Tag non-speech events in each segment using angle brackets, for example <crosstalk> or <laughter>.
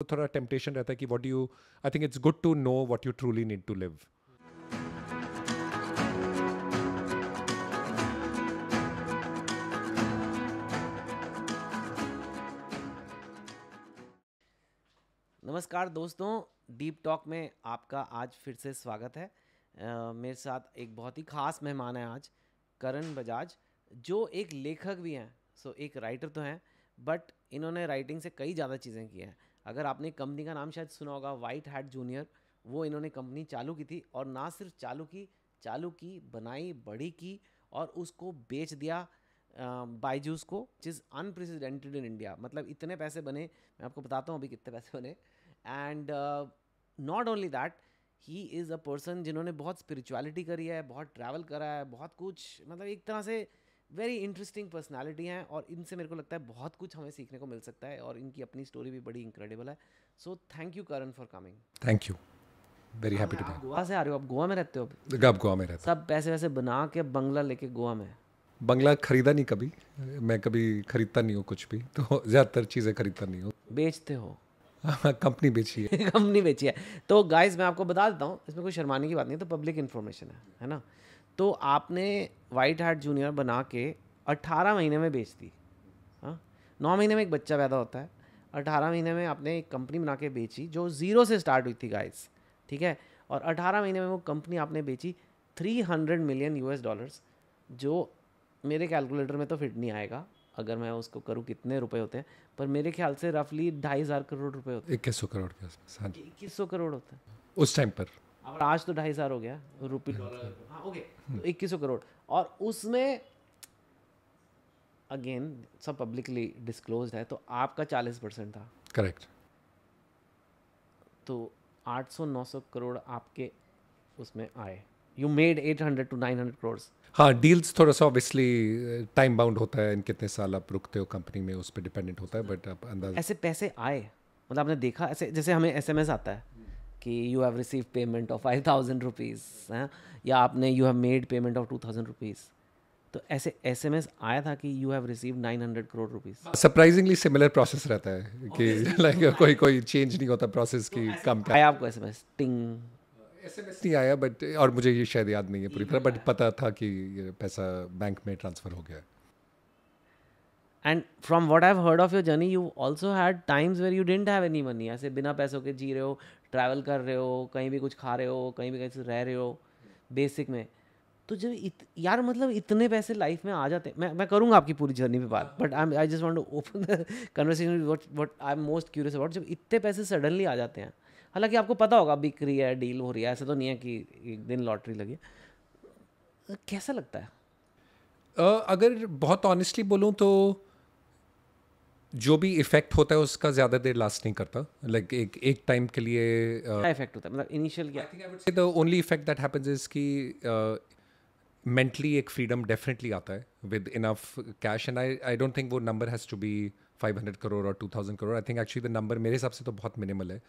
तो थोड़ा टेम्पटेशन रहता है कि what you I think it's good to know what you truly need to live नमस्कार दोस्तों डीप टॉक में आपका आज फिर से स्वागत है आ, मेरे साथ एक बहुत ही खास मेहमान है आज करण बजाज जो एक लेखक भी हैं सो एक राइटर तो हैं बट इन्होंने राइटिंग से कई ज़्यादा चीज़ें की हैं अगर आपने कंपनी का नाम शायद सुना होगा वाइट हैट जूनियर वो इन्होंने कंपनी चालू की थी और ना सिर्फ चालू की चालू की बनाई बड़ी की और उसको बेच दिया बाईजूस को जिस अनप्रेसिडेंटेड इन इंडिया मतलब इतने पैसे बने मैं आपको बताता हूँ अभी कितने पैसे बने and not only that he is a person जिन्होंने बहुत स्पिरिचुअलिटी करी है बहुत ट्रैवल करा है बहुत कुछ मतलब एक तरह से वेरी इंटरेस्टिंग पर्सनैलिटी हैं और इनसे मेरे को लगता है बहुत कुछ हमें सीखने को मिल सकता है और इनकी अपनी स्टोरी भी बड़ी इंक्रेडिबल है so thank you Karan for coming thank you very happy to be Goa से आ रहे हो आप गोवा में रहते हो आप गोवा में रहते सब पैसे वैसे बना के बंगला लेके गोवा में बंगला खरीदा नहीं कभी मैं कभी खरीदता नहीं हूँ कुछ भी तो ज़्यादातर चीज़ें खरीदता नहीं हूँ बेचते हो हाँ, कंपनी बेची है <laughs> कंपनी बेची है तो गाइज मैं आपको बता देता हूँ इसमें कोई शर्माने की बात नहीं है तो पब्लिक इन्फॉर्मेशन है है ना तो आपने वाइट हार्ट जूनियर बना के अट्ठारह महीने में बेचती हाँ नौ महीने में एक बच्चा पैदा होता है अट्ठारह महीने में आपने एक कंपनी बना के बेची जो ज़ीरो से स्टार्ट हुई थी गाइस ठीक है और अट्ठारह महीने में वो कंपनी आपने बेची three hundred million US dollars जो मेरे कैलकुलेटर में तो फिट नहीं आएगा अगर मैं उसको करूँ कितने रुपये होते हैं पर मेरे ख्याल से रफली ढाई हज़ार करोड़ रुपये होते हैं इक्कीस सौ करोड़ के हाँ इक्कीस सौ करोड़ होता है उस टाइम पर और आज तो ढाई हज़ार हो गया रुपये डॉलर हाँ ओके हाँ, तो इक्कीस सौ करोड़ और उसमें अगेन सब पब्लिकली डिस्क्लोज है तो आपका चालीस परसेंट था करेक्ट तो आठ सौ नौ सौ करोड़ आपके उसमें आए you made eight hundred to nine hundred crore हाँ डील्स थोड़ा सा ऑब्वियसली टाइम बाउंड होता है कितने साल आप रुकते हो कंपनी में उस पर डिपेंडेंट होता है बट आप अंदाज ऐसे पैसे आए मतलब आपने देखा ऐसे जैसे हमें एस आता है कि you have receive payment of five thousand rupees हैं या आपने you have made payment of two thousand rupees तो ऐसे एस एम एस आया था कि you have receive nine hundred crore rupees surprisingly similar process रहता है कि लाइक like, कोई कोई चेंज नहीं होता प्रोसेस तो की कम आया आपको एस एम एस टिंग एस एम एस नहीं आया बट और मुझे ये शायद याद नहीं है पूरी तरह बट पता था कि ये पैसा बैंक में ट्रांसफ़र हो गया and from what I have heard of your journey you also had times where you didn't have any money ऐसे बिना पैसों के जी रहे हो ट्रैवल कर रहे हो कहीं भी कुछ खा रहे हो कहीं भी कैसे रह रहे हो बेसिक में तो जब इत, यार मतलब इतने पैसे लाइफ में आ जाते हैं मैं मैं करूँगा आपकी पूरी जर्नी पे बात but I I just want to open the conversation what what I am most curious about जब इतने पैसे सडनली आ जाते हैं हालांकि आपको पता होगा बिक रही है डील हो रही है ऐसा तो नहीं है कि एक दिन लॉटरी लगी कैसा लगता है uh, अगर बहुत ऑनेस्टली बोलूँ तो जो भी इफेक्ट होता है उसका ज़्यादा देर लास्ट नहीं करता लाइक like, एक एक टाइम के लिए इफेक्ट uh, होता है मतलब इनिशियल क्या the only effect that happens is कि मेंटली uh, एक फ्रीडम डेफिनेटली आता है with enough cash and I I don't think वो number has to be 500 crore और 2000 crore I think actually the number मेरे हिसाब से तो बहुत मिनिमल है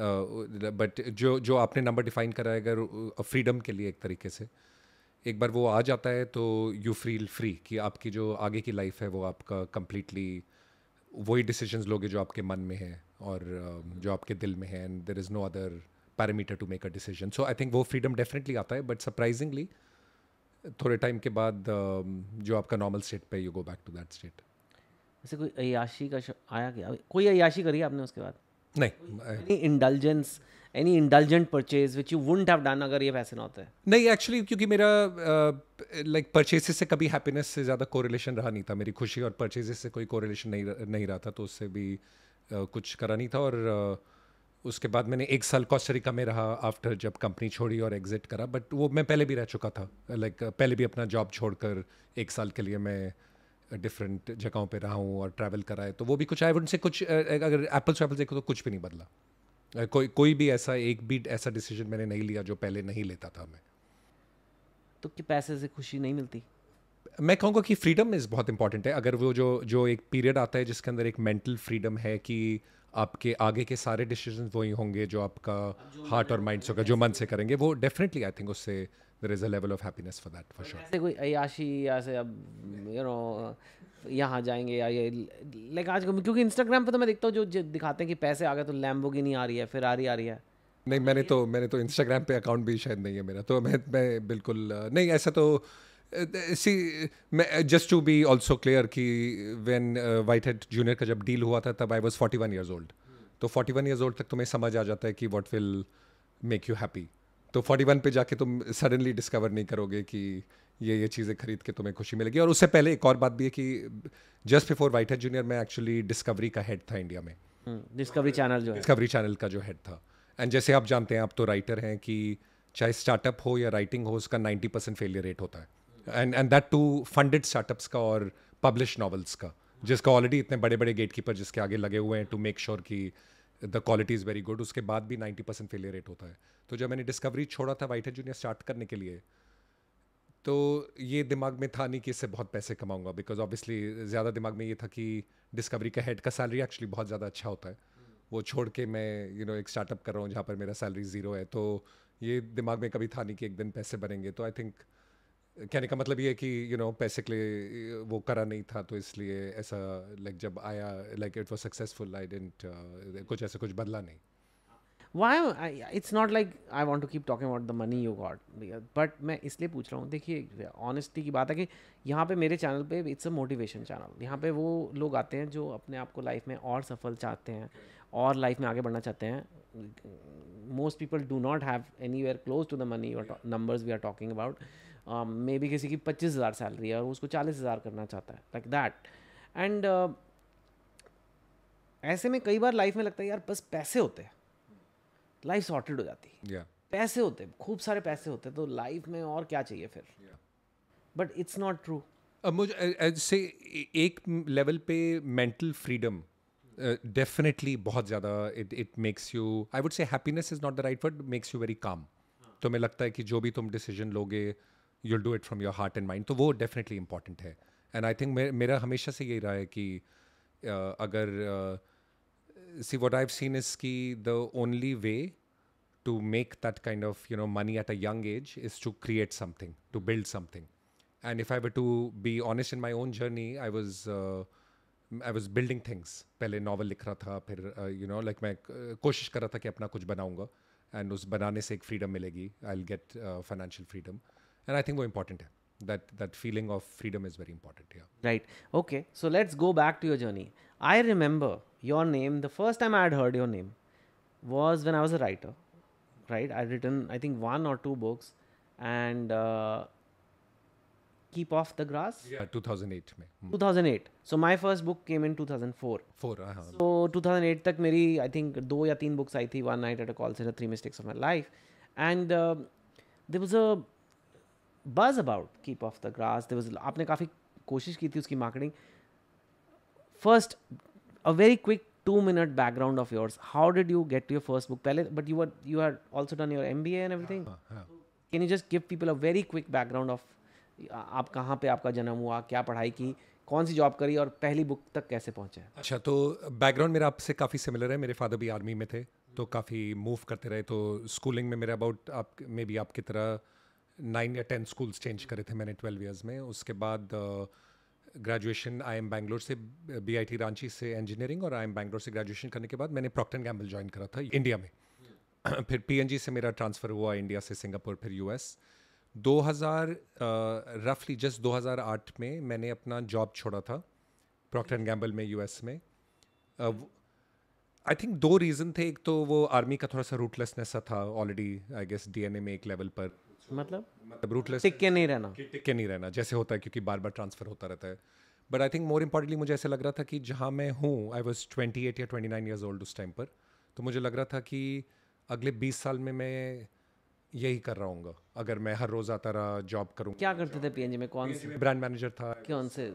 बट uh, जो जो आपने नंबर डिफाइन करा है अगर फ्रीडम uh, के लिए एक तरीके से एक बार वो आ जाता है तो यू फील फ्री कि आपकी जो आगे की लाइफ है वो आपका कम्प्लीटली वही डिसीजन लोगे जो आपके मन में है और um, जो आपके दिल में है and there is no other parameter to make a decision so I think वो फ्रीडम डेफिनेटली आता है बट सरप्राइजिंगली थोड़े टाइम के बाद um, जो आपका नॉर्मल स्टेट पे you go back to that state ऐसे कोई अयाशी का आया क्या कोई अयाशी करी आपने उसके बाद नहीं indulgence any indulgent purchase which you won't have done अगर ये पैसे ना होते नहीं एक्चुअली क्योंकि मेरा लाइक परचेजेस से कभी हैप्पीनेस से ज़्यादा कोरिलेशन रहा नहीं था मेरी खुशी और परचेजेस से कोई कोरिलेशन नहीं नहीं रहा था तो उससे भी uh, कुछ करा नहीं था और uh, उसके बाद मैंने एक साल कॉस्टरिका में रहा आफ्टर जब कंपनी छोड़ी और एग्जिट करा बट वो मैं पहले भी रह चुका था लाइक like, पहले भी अपना जॉब छोड़कर एक साल के लिए मैं डिफरेंट जगहों पे रहा हूँ और ट्रैवल करा है तो वो भी कुछ आई वुड से कुछ अगर एप्पल टू देखो तो कुछ भी नहीं बदला कोई कोई भी ऐसा एक भी ऐसा डिसीजन मैंने नहीं लिया जो पहले नहीं लेता था मैं तो कि पैसे से खुशी नहीं मिलती मैं कहूँगा कि फ्रीडम इज़ बहुत इंपॉर्टेंट है अगर वो जो जो एक पीरियड आता है जिसके अंदर एक मेंटल फ्रीडम है कि आपके आगे के सारे डिसीजन वही होंगे जो आपका हार्ट और माइंड होगा जो मन से करेंगे वो डेफिनेटली आई थिंक उससे there is a level of happiness for that for sure कोई अयाशी या से अब यू नो यहाँ जाएंगे या ये लाइक आज क्योंकि इंस्टाग्राम पे तो मैं देखता हूँ जो दिखाते हैं कि पैसे आ गए तो लैम्बो नहीं आ रही है फिरारी आ रही है नहीं मैंने तो मैंने तो इंस्टाग्राम पे अकाउंट भी शायद नहीं है मेरा तो मैं मैं बिल्कुल नहीं ऐसा तो सी मैं just to be also clear कि वेन वाइट हेड जूनियर का जब डील हुआ था तब I was forty one years old तो फोर्टी वन ईयर्स ओल्ड तक तुम्हें समझ आ जाता है कि what will make you happy तो फोर्टी वन पे जाके तुम सडनली डिस्कवर नहीं करोगे कि uh, ये ये चीज़ें खरीद के तुम्हें खुशी मिलेगी और उससे पहले एक और बात भी है कि just before White Hat Junior में एक्चुअली डिस्कवरी का हेड था इंडिया में डिस्कवरी चैनल जो डिस्कवरी चैनल का जो हेड था एंड जैसे आप जानते हैं आप तो राइटर हैं कि चाहे स्टार्टअप हो या राइटिंग हो उसका नाइन्टी परसेंट फेलियर रेट होता है and and that to funded startups का और पब्लिश नॉवल्स का जिसका ऑलरेडी इतने बड़े बड़े गेट कीपर जिसके आगे लगे हुए हैं टू मेक श्योर कि the quality is very good उसके बाद भी नाइन्टी परसेंट फेलियर रेट होता है तो जब मैंने डिस्कवरी छोड़ा था वाइट हेड जूनियर स्टार्ट करने के लिए तो ये दिमाग में था नहीं कि इससे बहुत पैसे कमाऊंगा बिकॉज ऑब्वियसली ज़्यादा दिमाग में ये था कि डिस्कवरी का हेड का सैलरी एक्चुअली बहुत ज़्यादा अच्छा होता है वो छोड़ के मैं यू you नो know, एक स्टार्टअप कर रहा हूँ जहाँ पर मेरा सैलरी ज़ीरो है तो ये दिमाग में कभी था नहीं कि एक दिन पैसे बनेंगे तो आई थिंक कहने का मतलब ये है कि यू you नो know, पैसे के लिए वो करा नहीं था तो इसलिए ऐसा लाइक like, जब आया like it was successful I didn't कुछ ऐसा कुछ बदला नहीं why it's not like I want to keep talking about the money you got but मैं इसलिए पूछ रहा हूँ देखिए ऑनेस्टी की बात है कि यहाँ पे मेरे चैनल पे इट्स अ मोटिवेशन चैनल यहाँ पे वो लोग आते हैं जो अपने आप को लाइफ में और सफल चाहते हैं और लाइफ में आगे बढ़ना चाहते हैं most people do not have anywhere close to the money numbers we are talking about maybe किसी की पच्चीस हज़ार सैलरी है और उसको चालीस हज़ार करना चाहता है लाइक दैट एंड ऐसे में कई बार लाइफ में लगता है यार बस पैसे होते हैं लाइफ सॉर्टेड हो जाती है yeah. पैसे होते खूब सारे पैसे होते तो लाइफ में और क्या चाहिए फिर बट इट्स नॉट ट्रू मुझे से एक लेवल पे मेंटल फ्रीडम डेफिनेटली बहुत ज़्यादा it it makes you I would say happiness is not the right word makes you very calm तो मैं लगता है कि जो भी तुम डिसीजन लोगे you'll do it from your heart and mind तो वो डेफिनेटली इंपॉर्टेंट है एंड आई थिंक मेरा हमेशा से यही रहा है कि uh, अगर uh, see what I've seen is ki the only way to make that kind of you know money at a young age is to create something, to build something. And if I were to be honest in my own journey, I was uh, I was building things पहले novel लिख रहा था फिर you know like मैं कोशिश कर रहा था कि अपना कुछ बनाऊंगा एंड उस बनाने से एक फ्रीडम मिलेगी I will get financial freedom and I think वो इंपॉर्टेंट है that that feeling of freedom is very important yeah right okay so let's go back to your journey I remember your name, the first time I had heard your name was when I was a writer, right? I'd written, I think, one or two books and uh, Keep Off the Grass. Yeah, 2008. Mein. Hmm. 2008. So my first book came in 2004. Four, uh-huh. So 2008 tak meri, I think, do or three books I thi, One Night at a Call Center, Three Mistakes of My Life. And uh, there was a buzz about Keep Off the Grass. There was, आपने काफ़ी कोशिश की थी उसकी marketing. first a very quick two minute background of yours how did you get to your first book पहले but you were you had also done your MBA and everything हाँ, हाँ. can you just give people a very quick background of आप कहाँ पे आपका जन्म हुआ क्या पढ़ाई की कौन सी जॉब करी और पहली बुक तक कैसे पहुँचे अच्छा तो बैकग्राउंड मेरा आपसे काफ़ी सिमिलर है मेरे फादर भी आर्मी में थे तो काफ़ी मूव करते रहे तो स्कूलिंग में मेरे अबाउट आप मे बी आपकी तरह नाइन या टेन स्कूल्स चेंज करे थे मैंने ट्वेल्व ईयर्स में उसके बाद uh, graduation I M Bangalore से बी आई टी रांची से इंजीनियरिंग और आई एम बैंगलोर से ग्रेजुएशन करने के बाद मैंने प्रॉक्टन गैम्बल ज्वाइन करा था इंडिया में <clears throat> फिर पी एन जी से मेरा ट्रांसफ़र हुआ इंडिया से सिंगापुर फिर यू एस दो हज़ार रफली जस्ट दो हज़ार आठ में मैंने अपना जॉब छोड़ा था प्रॉक्टन गैम्बल में यू एस में आई थिंक दो रीज़न थे एक तो वो आर्मी का थोड़ा सा रूटलेसनेस था already I guess D N A में एक लेवल पर मतलब मतलब रूटलेस टिक नहीं रहना कि टिक नहीं रहना जैसे होता है क्योंकि बार बार ट्रांसफर होता रहता है but I think more importantly मुझे ऐसा लग रहा था कि जहाँ मैं हूँ आई वॉज ट्वेंटी एट या ट्वेंटी नाइन ईयर्स ओल्ड उस टाइम पर तो मुझे लग रहा था कि अगले बीस साल में मैं यही कर रहा हूँ अगर मैं हर रोज़ आता रहा जॉब करूँ क्या करते थे पीएनजी में कौन से ब्रांड मैनेजर था कौन से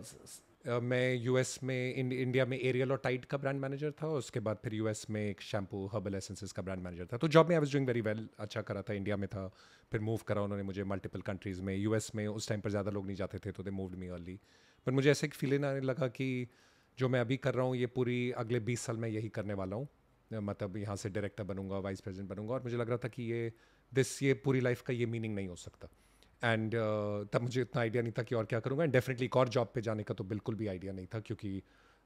मैं मैं यूएस में इं, इंडिया में एरियल और टाइट का ब्रांड मैनेजर था उसके बाद फिर यूएस में एक शैम्पू हर्बल एसेंसेस का ब्रांड मैनेजर था तो जॉब में I was doing very well अच्छा करा था इंडिया में था फिर मूव करा उन्होंने मुझे मल्टीपल कंट्रीज़ में यूएस में उस टाइम पर ज़्यादा लोग नहीं जाते थे तो they moved me early but मुझे ऐसे एक फीलिंग आने लगा कि जो मैं अभी कर रहा हूँ ये पूरी अगले बीस साल में यही करने वाला हूँ मतलब यहाँ से डायरेक्टर बनूंगा वाइस प्रेसिडेंट बनूंगा और मुझे लग रहा था कि ये दिस ये पूरी लाइफ का ये मीनिंग नहीं हो सकता एंड uh, तब मुझे इतना आइडिया नहीं था कि और क्या करूँगा एंड डेफिनेटली एक और जॉब पे जाने का तो बिल्कुल भी आइडिया नहीं था क्योंकि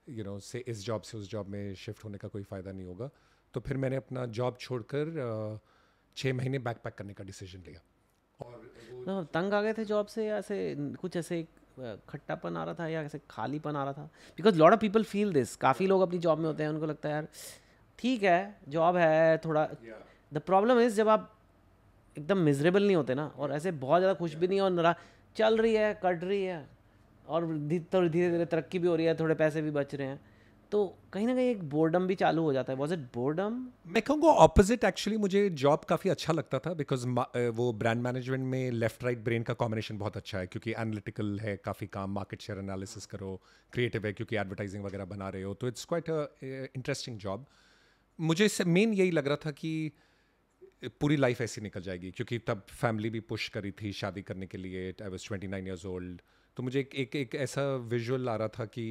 यू नो से इस जॉब से उस जॉब में शिफ्ट होने का कोई फ़ायदा नहीं होगा तो फिर मैंने अपना जॉब छोड़कर uh, छः महीने बैक करने का डिसीजन लिया और तो तंग आ गए थे जॉब से या ऐसे कुछ ऐसे खट्टापन आ रहा था या ऐसे खालीपन आ रहा था because lot of people feel this काफ़ी लोग अपनी जॉब में होते हैं उनको लगता है यार ठीक है जॉब है थोड़ा द प्रॉब्लम इज़ जब आप एकदम मिजरेबल नहीं होते ना और ऐसे बहुत ज़्यादा खुश भी नहीं और नरा चल रही है कट रही है और थोड़ी धीरे धीरे तरक्की भी हो रही है थोड़े पैसे भी बच रहे हैं तो कहीं ना कहीं एक बोर्डम भी चालू हो जाता है वॉज इट बोर्डम मैं कहूँगा ऑपोजिट एक्चुअली मुझे जॉब काफ़ी अच्छा लगता था बिकॉज वो ब्रांड मैनेजमेंट में लेफ्ट राइट ब्रेन का कॉम्बिनेशन बहुत अच्छा है क्योंकि एनालिटिकल है काफ़ी काम मार्केट शेयर एनालिसिस करो क्रिएटिव है क्योंकि एडवर्टाइजिंग वगैरह बना रहे हो तो इट्स क्वाइट इंटरेस्टिंग जॉब मुझे मेन यही लग रहा था कि uh, पूरी लाइफ ऐसी निकल जाएगी क्योंकि तब फैमिली भी पुश करी थी शादी करने के लिए I was twenty nine years old तो मुझे एक एक एक ऐसा विजुअल आ रहा था कि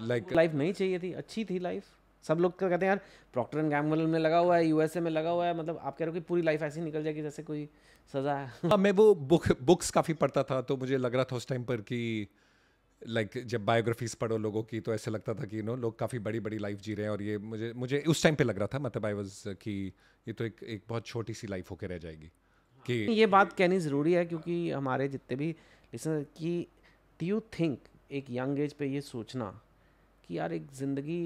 लाइक लाइफ नहीं चाहिए थी अच्छी थी लाइफ सब लोग कहते हैं यार प्रॉक्टर एंड गैम्बल में लगा हुआ है यूएसए में लगा हुआ है मतलब आप कह रहे हो कि पूरी लाइफ ऐसी निकल जाएगी जैसे कोई सजा है हाँ मैं वो बुक बुक्स काफ़ी पढ़ता था तो मुझे लग रहा था उस टाइम पर कि लाइक like, जब बायोग्राफीज पढ़ो लोगों की तो ऐसे लगता था कि यू नो लोग काफ़ी बड़ी बड़ी लाइफ जी रहे हैं और ये मुझे मुझे उस टाइम पे लग रहा था मतलब आई वाज कि ये तो एक एक बहुत छोटी सी लाइफ होकर रह जाएगी कि ये बात कहनी ज़रूरी है क्योंकि हमारे जितने भी लिसनर कि डू यू थिंक एक यंग एज पे ये सोचना कि यार एक ज़िंदगी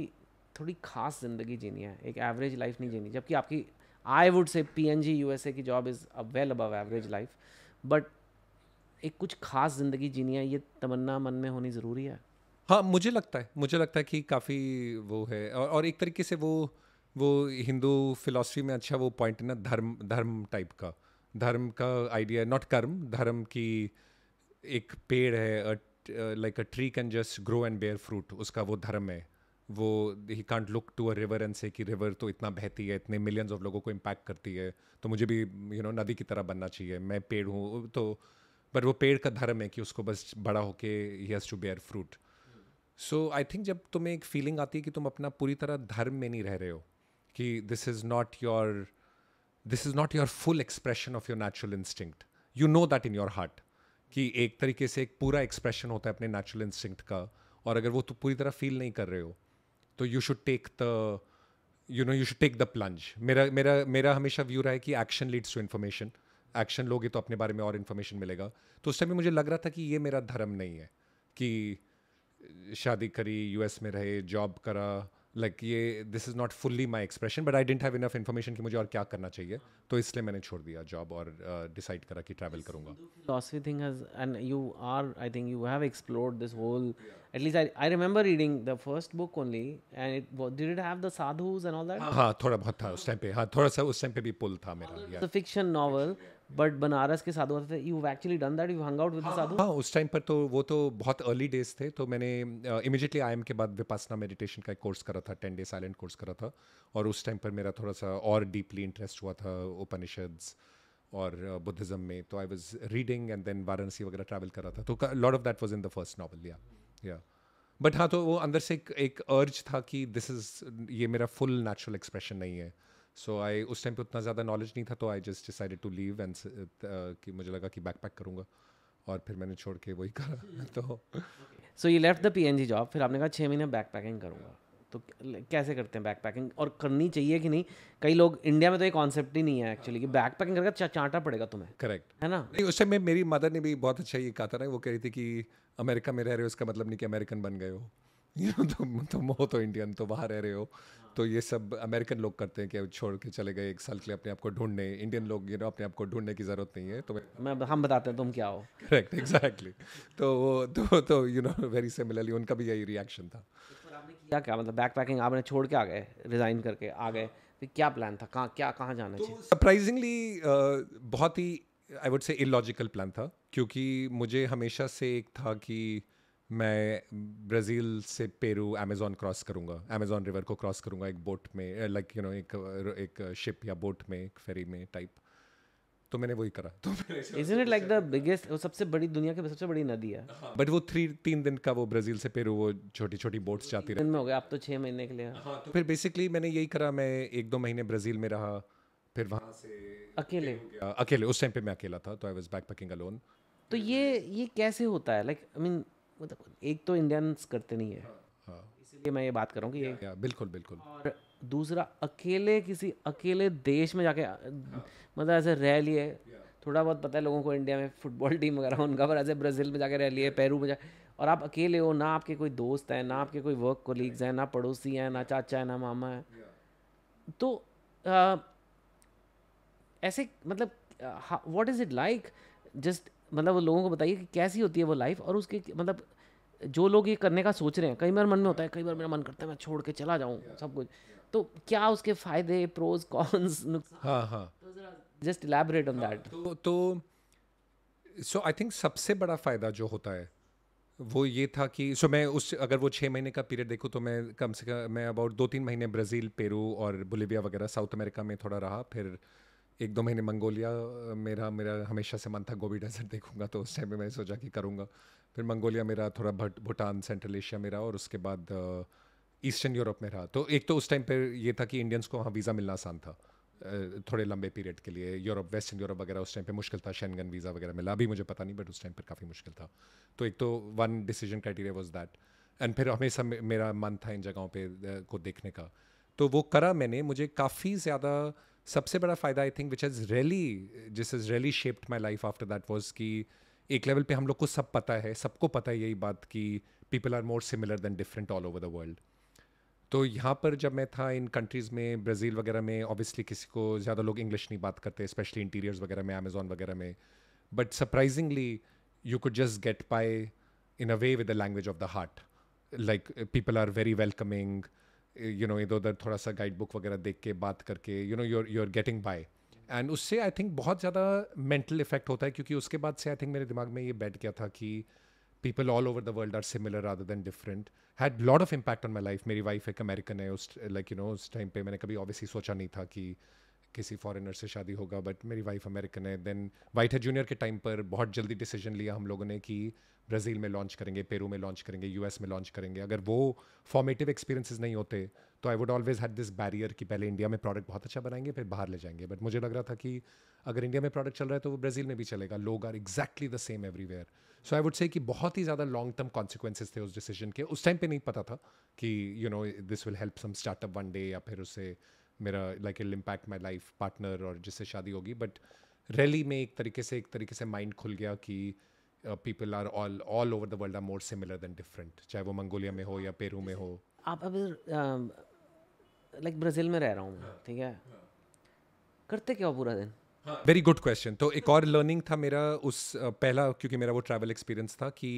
थोड़ी खास ज़िंदगी जीनी है एक एवरेज लाइफ नहीं जीनी जबकि आपकी I would say P N G U S A की job is a well above average life but एक कुछ खास ज़िंदगी जीनी है ये तमन्ना मन में होनी ज़रूरी है हाँ मुझे लगता है मुझे लगता है कि काफ़ी वो है और, और एक तरीके से वो वो हिंदू फिलोसफी में अच्छा वो पॉइंट है ना धर्म धर्म टाइप का धर्म का आइडिया नॉट कर्म धर्म की एक पेड़ है like a tree can just grow and bear fruit उसका वो धर्म है वो ही can't look to a river and say कि रिवर तो इतना बहती है इतने मिलियंस ऑफ लोगों को इम्पैक्ट करती है तो मुझे भी यू you नो know, नदी की तरह बनना चाहिए मैं पेड़ हूँ तो पर वो पेड़ का धर्म है कि उसको बस बड़ा होके ही has to bear fruit so I think जब तुम्हें एक फीलिंग आती है कि तुम अपना पूरी तरह धर्म में नहीं रह रहे हो कि this is not your this is not your full expression of your natural instinct you know that in your heart कि एक तरीके से एक पूरा एक्सप्रेशन होता है अपने नेचुरल इंस्टिंक्ट का और अगर वो तुम पूरी तरह फील नहीं कर रहे हो तो you should take the you know you should take the plunge मेरा मेरा मेरा हमेशा व्यू रहा है कि action leads to information action लोगे तो अपने बारे में और इन्फॉर्मेशन मिलेगा तो उस टाइम मुझे लग रहा था कि ये मेरा धर्म नहीं है कि शादी करी यू में रहे जॉब करा लाइक ये this is not fully my expression but I didn't have enough information कि मुझे और क्या करना चाहिए तो इसलिए मैंने छोड़ दिया जॉब और डिसाइड uh, करा कि ट्रैवल करूँगा philosophy thing has and you are I think you have explored this whole at least I I remember reading the first book only and it did it have the sadhus and all that हां थोड़ा बहुत था उस time पे हां थोड़ा सा उस टाइम पे भी पुल था मेरा the fiction novel but Banaras के साधु थे you actually done that you hung out with sadhu हाँ उस टाइम पर तो वो तो बहुत अर्ली डेज थे तो मैंने इमीडिएटली आई एम के बाद विपासना मेडिटेशन का एक कोर्स करा था टेन डे साइलेंट कोर्स करा था और उस टाइम पर मेरा थोड़ा सा और डीपली इंटरेस्ट हुआ था उपनिषद्स और बुद्धिज्म में तो I was reading and then Varanasi वगैरह ट्रैवल कर रहा था तो lot of that was in the first novel या या बट हाँ तो वो अंदर से एक एक अर्ज था कि दिस इज़ ये मेरा फुल नेचुरल एक्सप्रेशन नहीं है सो आई उस टाइम पे उतना ज़्यादा नॉलेज नहीं था तो I just decided to leave and कि मुझे लगा कि बैकपैक करूँगा और फिर मैंने छोड़ के वही करा <laughs> तो so you left the P job फिर आपने कहा छः महीने बैक पैकिंग करूँगा तो कैसे करते हैं बैक पैकिंग और करनी चाहिए कि नहीं कई लोग इंडिया में तो ये कॉन्सेप्ट ही नहीं है एक्चुअली कि बैक पैकिंग करके चा, चांटा पड़ेगा तुम्हें करेक्ट है ना नहीं उस टाइम मेरी मदर ने भी बहुत अच्छा ये कहा था ना वो कह रही थी कि अमेरिका में रह रहे हो इसका मतलब नहीं कि अमेरिकन बन गए हो यू नो तुम तुम हो तो इंडियन तो बाहर रह रहे हो तो ये सब अमेरिकन लोग करते हैं कि छोड़ के चले गए एक साल के लिए अपने आप को ढूंढने इंडियन लोग यू नो अपने आप को ढूंढने की ज़रूरत नहीं है तो मैं हम बताते हैं तुम क्या हो करेक्ट एग्जैक्टली तो वो तो यू नो वेरी सिमिलरली उनका भी यही रिएक्शन था क्या क्या मतलब बैक पैकिंग आपने छोड़ के आ गए रिज़ाइन करके आ गए फिर क्या प्लान था कहाँ क्या कहाँ जाना तो चाहिए सरप्राइजिंगली बहुत ही I would say illogical plan था क्योंकि मुझे हमेशा से एक था कि मैं ब्राज़ील से पेरू अमेजोन क्रॉस करूँगा अमेजोन रिवर को क्रॉस करूँगा एक बोट में लाइक यू नो एक एक शिप या बोट में एक फेरी में टाइप तो मैंने वही करा तो isn't it like the biggest वो सबसे बड़ी दुनिया की सबसे बड़ी नदी है बट हाँ। वो थ्री तीन दिन का वो ब्राज़ील से पेरू वो छोटी छोटी बोट्स जाती रही में हो गया आप तो छः महीने के लिए हाँ तो फिर बेसिकली मैंने यही करा मैं एक दो महीने ब्राज़ील में रहा फिर वहाँ से अकेले अकेले उस टाइम पे मैं अकेला था तो आई वाज बैकपैकिंग अलोन तो ये ये कैसे होता है लाइक आई मीन मतलब एक तो इंडियंस करते नहीं है हाँ। हाँ। इसीलिए मैं ये बात कर रहा हूँ कि या, या, बिल्कुल बिल्कुल और दूसरा अकेले किसी अकेले देश में जाके हाँ। मतलब ऐसे रह लिए थोड़ा बहुत पता है लोगों को इंडिया में फुटबॉल टीम <laughs> वगैरह उनका पर ऐसे ब्राज़ील में जाके रह लिए पेरू में जा और आप अकेले हो ना आपके कोई दोस्त हैं ना आपके कोई वर्क कोलीग्स हैं ना पड़ोसी हैं ना चाचा है ना मामा है तो ऐसे मतलब what is it like just मतलब वो लोगों को बताइए कि कैसी होती है वो लाइफ और उसके मतलब जो लोग ये करने का सोच रहे हैं कई बार मन में होता है कई बार मेरा मन करता है मैं छोड़ के चला जाऊँ सब कुछ तो क्या उसके फायदे प्रोज कॉन्स हाँ हाँ जस्ट इलेबरेट ऑन दैट तो सो आई थिंक सबसे बड़ा फ़ायदा जो होता है वो ये था कि सो so मैं उस अगर वो छः महीने का पीरियड देखूँ तो मैं कम से कम मैं अबाउट दो तीन महीने ब्राज़ील पेरू और बुलिविया वगैरह साउथ अमेरिका में थोड़ा रहा फिर एक दो महीने मंगोलिया मेरा मेरा हमेशा से मन था गोभी डेजर्ट देखूंगा तो उस टाइम में मैंने सोचा कि करूँगा फिर मंगोलिया मेरा थोड़ा भट भूटान सेंट्रल एशिया मेरा और उसके बाद ईस्टर्न uh, यूरोप में रहा तो एक तो उस टाइम पर यह था कि इंडियंस को वहाँ वीज़ा मिलना आसान था uh, थोड़े लंबे पीरियड के लिए यूरोप वेस्टर्न यूरोप वगैरह उस टाइम पे मुश्किल था शेनगन वीज़ा वगैरह मिला अभी मुझे पता नहीं बट उस टाइम पर काफ़ी मुश्किल था तो एक तो one decision criteria was that and फिर हमेशा मेरा मन था इन जगहों पर uh, को देखने का तो वो करा मैंने मुझे काफ़ी ज़्यादा सबसे बड़ा फ़ायदा I think which has really जिस is really shaped my life after that was कि एक लेवल पे हम लोग को सब पता है सबको पता है यही बात कि people are more similar than different all over the world तो यहाँ पर जब मैं था इन कंट्रीज़ में ब्राज़ील वगैरह में ऑब्वियसली किसी को ज़्यादा लोग इंग्लिश नहीं बात करते स्पेशली इंटीरियर्स वगैरह में अमेज़ोन वगैरह में but surprisingly you could just get by in a way with the language of the heart like people are very welcoming you know इधर उधर थोड़ा सा गाइड बुक वगैरह देख के बात करके you know your you are getting by and उससे आई थिंक बहुत ज़्यादा मेंटल इफेक्ट होता है क्योंकि उसके बाद से आई थिंक मेरे दिमाग में ये बैठ गया था कि people all over the world are similar rather than different had lot of impact on my life मेरी वाइफ एक अमेरिकन है उस लाइक यू नो उस टाइम पे मैंने कभी ऑब्वियसली सोचा नहीं था कि किसी फॉरेनर से शादी होगा बट मेरी वाइफ अमेरिकन है देन वाइट है जूनियर के टाइम पर बहुत जल्दी डिसीजन लिया हम लोगों ने कि ब्राज़ील में लॉन्च करेंगे पेरू में लॉन्च करेंगे यूएस में लॉन्च करेंगे अगर वो फॉर्मेटिव एक्सपीरियंसेस नहीं होते तो I would always had this barrier कि पहले इंडिया में प्रोडक्ट बहुत अच्छा बनाएंगे फिर बाहर ले जाएंगे बट मुझे लग रहा था कि अगर इंडिया में प्रोडक्ट चल रहा है तो वो ब्राज़ील में भी चलेगा लोग are exactly the same everywhere so I would say कि बहुत ही ज़्यादा लॉन्ग टर्म कॉन्सिक्वेंसेज थे उस डिसीजन के उस टाइम पर नहीं पता था कि you know this will help some startup one day या फिर उससे मेरा like ill impact my life partner और जिससे शादी होगी बट रैली में एक तरीके से एक तरीके से माइंड खुल गया कि people are all all over the world are more similar than different चाहे वो मंगोलिया में हो या पेरू में हो आप अगर लाइक um, ब्राज़ील में रह रहा हूँ ठीक है करते क्या हो पूरा दिन वेरी गुड क्वेश्चन तो एक और लर्निंग था मेरा उस uh, पहला क्योंकि मेरा वो ट्रैवल एक्सपीरियंस था कि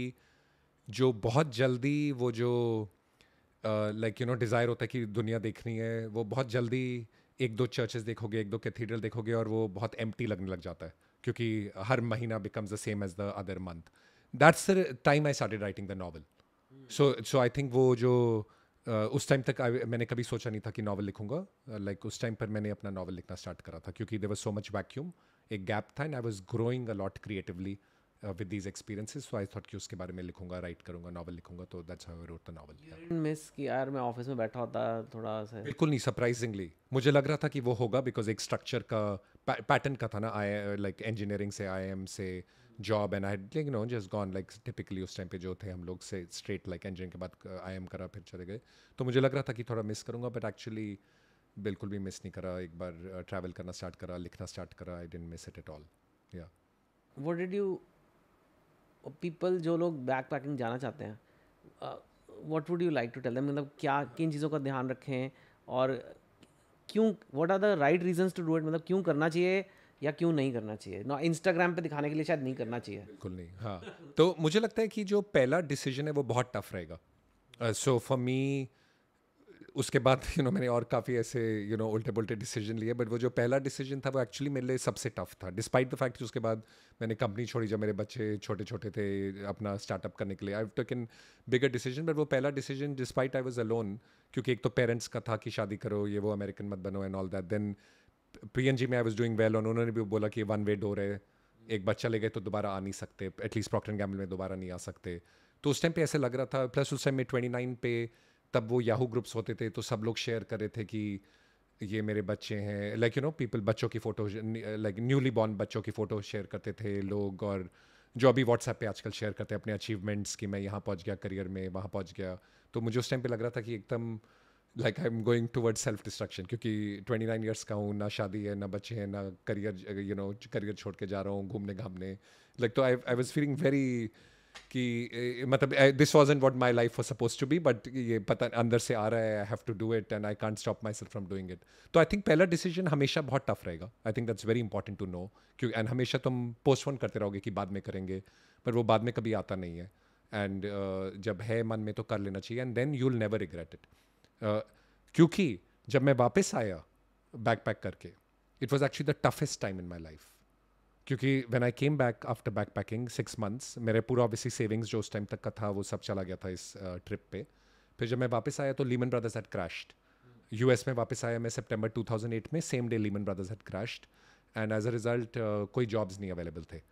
जो बहुत जल्दी वो जो लाइक यू नो डिज़ायर होता है कि दुनिया देखनी है वो बहुत जल्दी एक दो चर्चेस देखोगे एक दो कैथीड्रल देखोगे और वो बहुत एम्प्टी लगने लग जाता है क्योंकि हर महीना becomes the same as the other month that's the time I started writing the novel so so I think वो जो Uh, उस टाइम तक आई मैंने कभी सोचा नहीं था कि नावल लिखूंगा लाइक uh, like, उस टाइम पर मैंने अपना नावल लिखना स्टार्ट करा था क्योंकि there was so much vacuum एक गैप था and I was growing a lot creatively with these experiences so I thought कि उसके बारे में लिखूंगा राइट करूंगा नॉवल लिखूंगा तो that's how I wrote the novel miss कि यार मैं ऑफिस में बैठा होता थोड़ा सा बिल्कुल नहीं सरप्राइजिंगली मुझे लग रहा था कि वो होगा बिकॉज एक स्ट्रक्चर का पैटर्न का था ना आई लाइक इंजीनियरिंग से आई एम से job and I like no just gone like typically उस टाइम पे जो थे हम लोग से स्ट्रेट लाइक इंजीनियरिंग के बाद आई uh, एम करा फिर चले गए तो मुझे लग रहा था कि थोड़ा मिस करूंगा बट एक्चुअली बिल्कुल भी मिस नहीं करा एक बार ट्रैवल uh, करना स्टार्ट करा लिखना स्टार्ट करा I didn't miss it at all या वट डिड यू पीपल जो लोग बैक पैकिंग जाना चाहते हैं what would you like to tell them मतलब क्या किन चीज़ों का ध्यान रखें और क्यों what are the right reasons to do it मतलब क्यों करना चाहिए या क्यों नहीं करना चाहिए ना इंस्टाग्राम पे दिखाने के लिए शायद नहीं करना चाहिए बिल्कुल नहीं हाँ तो मुझे लगता है कि जो पहला डिसीजन है वो बहुत टफ रहेगा सो फॉर मी उसके बाद यू you नो know, मैंने और काफ़ी ऐसे यू नो उल्टे पुलटे डिसीजन लिए बट वो जो पहला डिसीजन था वो एक्चुअली मेरे लिए सबसे टफ था डिस्पाइट द फैक्ट उसके बाद मैंने कंपनी छोड़ी जब मेरे बच्चे छोटे छोटे थे अपना स्टार्टअप करने के लिए आई टक इन बिगर डिसीजन बट वो पहला decision despite I was alone क्योंकि एक तो पेरेंट्स का था कि शादी करो ये वो अमेरिकन मत बनो and all that then P में I was doing well on उन्होंने भी बोला कि वन वे डोर है एक बच्चा ले गए तो दोबारा आ नहीं सकते एटलीस्ट प्रॉक्टन गैमल में दोबारा नहीं आ सकते तो उस टाइम पे ऐसे लग रहा था प्लस उस टाइम में ट्वेंटी नाइन पे तब वो याहू ग्रुप्स होते थे तो सब लोग शेयर कर रहे थे कि ये मेरे बच्चे हैं लाइक यू नो पीपल बच्चों की फ़ोटो लाइक न्यूली बॉर्न बच्चों की फ़ोटो शेयर करते थे लोग और जो अभी व्हाट्सएप पे आजकल शेयर करते हैं अपने अचीवमेंट्स कि मैं यहाँ पहुँच गया करियर में वहाँ पहुँच गया तो मुझे उस टाइम पे लग रहा था कि एकदम like I am going toward self destruction क्योंकि ट्वेंटी नाइन ईयर्स का हूँ ना शादी है ना बच्चे हैं ना करियर यू नो करियर छोड़ के जा रहा हूँ घूमने घामने लाइक तो I I was feeling very कि मतलब this was and what my life was supposed to be but ये पता अंदर से आ रहा है I have to do it and I can't stop myself from doing it तो आई थिंक पहला डिसीजन हमेशा बहुत टफ रहेगा I think that's very important to know क्योंकि एंड हमेशा तुम पोस्टपोन करते रहोगे कि बाद में करेंगे पर वो बाद में कभी आता नहीं है एंड uh, जब है मन में तो कर लेना चाहिए and then you will never regret it क्योंकि जब मैं वापस आया बैक पैक करके it was actually the toughest time in my life क्योंकि when I came back after backpacking six months मेरे पूरा ऑब्वियसली सेविंग्स जो उस टाइम तक का था वो सब चला गया था इस ट्रिप पे फिर जब मैं वापस आया तो Lehman Brothers had crashed as में वापस आया मैं थाउजेंड एट में same day Lehman Brothers had crashed and as a result कोई जॉब्स नहीं अवेलेबल थे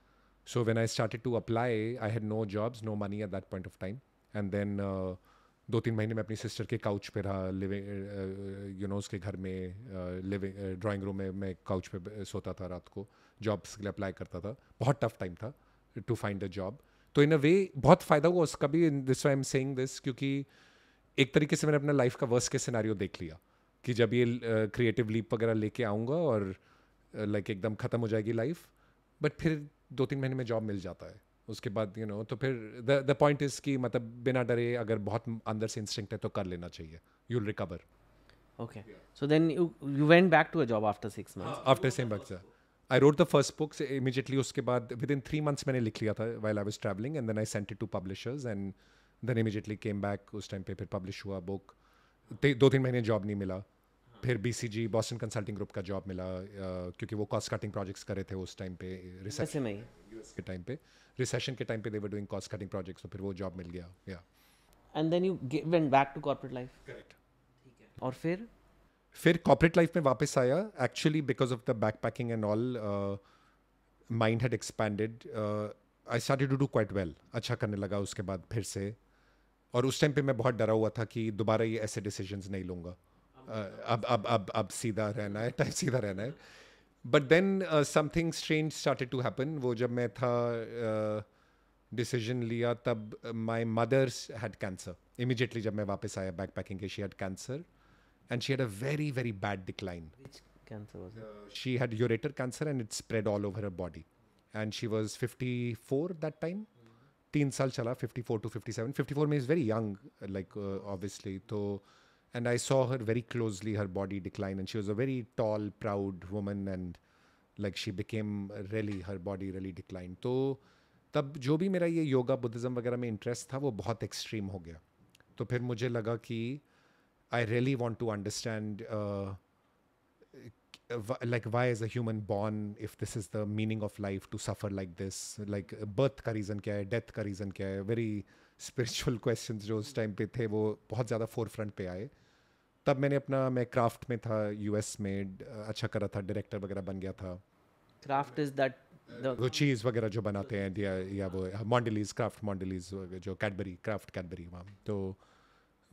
so when I started to apply I had no jobs no money at that point of time and then दो तीन महीने में अपनी sister के couch पे रहा लिविंग यू नो उसके घर में लिविंग ड्राइंग रूम में मैं काउच पे सोता था रात को जॉब्स के लिए अप्लाई करता था बहुत टफ टाइम था टू फाइंड अ जॉब तो इन अ वे बहुत फ़ायदा हुआ उसका भी this I am saying this क्योंकि एक तरीके से मैंने अपना लाइफ का वर्स के सिनारियो देख लिया कि जब ये क्रिएटिव लीप वगैरह लेके आऊँगा और लाइक एकदम ख़त्म हो जाएगी लाइफ बट फिर दो तीन महीने में जॉब मिल जाता है उसके बाद यू you नो know, तो फिर द द पॉइंट इज़ कि मतलब बिना डरे अगर बहुत अंदर से इंस्टिंक्ट है तो कर लेना चाहिए you recover okay so then you went back to a job after six months after same sir I wrote the first book immediately उसके बाद विद इन थ्री मंथ्स मैंने लिख लिया था while I was travelling and then I sent it to publishers and then immediately came back उस time पे फिर publish हुआ बुक दो तीन महीने जॉब नहीं मिला फिर B C G Boston Consulting Group का जॉब मिला क्योंकि वो कॉस्ट कटिंग प्रोजेक्ट्स करे थे उस टाइम पे रिसेशन के टाइम पे रिसेशन के टाइम पे they were doing cost cutting projects तो फिर वो जॉब मिल गया या and then you went back to corporate life correct ठीक है और फिर फिर कॉपरेट लाइफ में वापस आया actually because of the backpacking and all mind had expanded I started to do quite well अच्छा करने लगा उसके बाद फिर से और उस टाइम पे मैं बहुत डरा हुआ था कि दोबारा ये ऐसे डिसीजन नहीं लूँगा uh, अब अब अब अब सीधा रहना है टाइम <laughs> सीधा रहना है but then something strange started to happen वो जब मैं था डिसीजन uh, लिया तब my mother's had cancer immediately जब मैं वापस आया बैक पैकिंग के she had cancer and she had a very very bad decline. Which cancer was it? Uh, she had ureter cancer and it spread all over her body, and she was 54 that time. teen sal chala 54 to 57 54 means very young, uh, like uh, obviously. Obviously and I saw her very closely, her body decline, and she was a very tall, proud woman, and like she became really her body really declined. So, तब जो भी मेरा ये yoga Buddhism वगैरह में interest था वो बहुत एक्सट्रीम हो गया तो फिर मुझे लगा कि I really want to understand uh, like why is a human born if this is the meaning of life to suffer like this like birth ka reason kya hai, death ka reason kya hai? Very spiritual questions जो उस time पे थे वो बहुत ज़्यादा forefront front पे आए तब मैंने अपना मैं क्राफ्ट में था यूएस में अच्छा करा था डायरेक्टर वगैरह बन गया था क्राफ्ट इज दैट वो चीज़ वगैरह जो बनाते हैं या या वो मॉन्डलीज क्राफ्ट मॉन्डलीज जो कैडबरी क्राफ्ट कैडबरी वहाँ तो uh,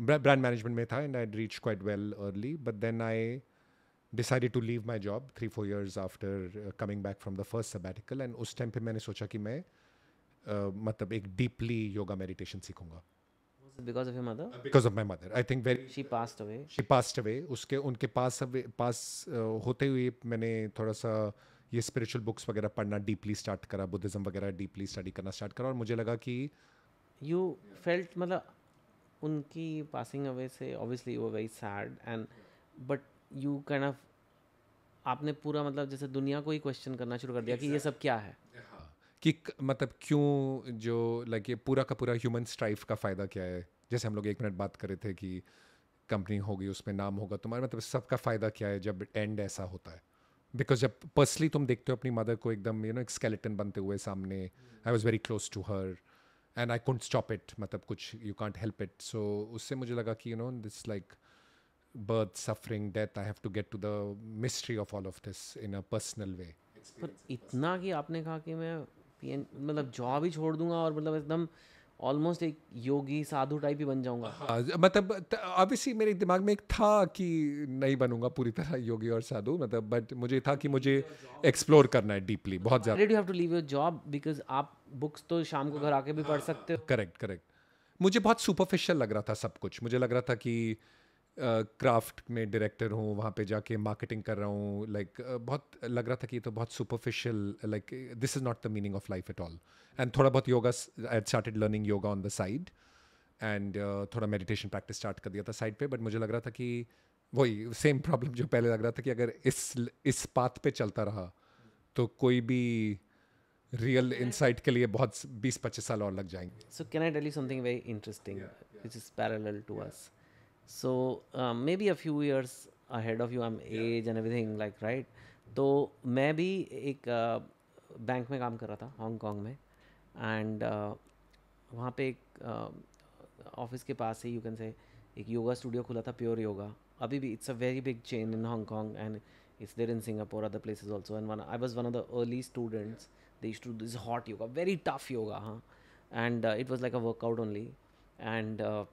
ब्रांड मैनेजमेंट में था and I reach quite well early but then I decided to leave my job three four years after coming back from the first sabbatical and उस time पर मैंने सोचा कि मैं uh, मतलब एक डीपली योगा मेडिटेशन सीखूंगा because of your mother because of my mother i think very she passed away she passed away uske unke pass away pass hote hue maine thoda sa ye spiritual books wagera padhna deeply start kara buddhism wagera deeply study karna start kara aur mujhe laga ki you felt matlab उनकी passing away से obviously वो very sad and but you kind of आपने पूरा मतलब जैसे दुनिया को ही question करना शुरू कर दिया exactly. कि ये सब क्या है कि मतलब क्यों जो लाइक ये पूरा का पूरा ह्यूमन स्ट्राइफ का फ़ायदा क्या है जैसे हम लोग एक मिनट बात कर रहे थे कि कंपनी होगी उसमें नाम होगा तुम्हारा मतलब सबका फ़ायदा क्या है जब एंड ऐसा होता है बिकॉज जब पर्सनली तुम देखते हो अपनी मदर को एकदम यू नो एक स्केलेटन बनते हुए सामने I was very close to her and I can't stop it मतलब कुछ you can't help it so उससे मुझे लगा कि you know this like birth suffering death I have to get to the mystery of all of this in a personal way पर इतना कि आपने कहा कि मैं मतलब जॉब ही छोड़ दूंगा और मतलब एकदम ऑलमोस्ट एक योगी साधु टाइप ही बन जाऊंगा हाँ, मतलब ऑब्वियसली मेरे दिमाग में एक था कि नहीं बनूंगा पूरी तरह योगी और साधु मतलब बट मुझे था कि मुझे एक्सप्लोर करना है डीपली बहुत ज़्यादा you have to leave your job because आप बुक्स तो शाम को घर आके भी पढ़ सकते हो करेक्ट करेक्ट मुझे बहुत सुपरफिशियल लग रहा था सब कुछ मुझे लग रहा था कि क्राफ्ट uh, में डायरेक्टर हूँ वहाँ पे जाके मार्केटिंग कर रहा हूँ लाइक like, uh, बहुत लग रहा था कि ये तो बहुत superficial like this is not the meaning of life at all and थोड़ा बहुत yoga I started learning yoga on the side and थोड़ा मेडिटेशन प्रैक्टिस स्टार्ट कर दिया था साइड पे बट मुझे लग रहा था कि वही सेम प्रॉब्लम जो पहले लग रहा था कि अगर इस इस पाथ पे चलता रहा तो कोई भी रियल इंसाइट के लिए बहुत बीस पच्चीस साल और लग जाएंगे so can I tell you something very interesting which is parallel to us so maybe a few years ahead of you I am age and everything like right तो मैं भी एक बैंक uh, में काम कर रहा था Hong Kong में एंड uh, वहाँ पे एक ऑफिस uh, के पास ही यू कैन से एक योगा स्टूडियो खुला था प्योर योगा अभी भी it's a very big chain in Hong Kong and it's there in Singapore other places also and one I was one of the early students yeah. they used to do this hot yoga very tough yoga huh? and uh, it was like a workout only and uh,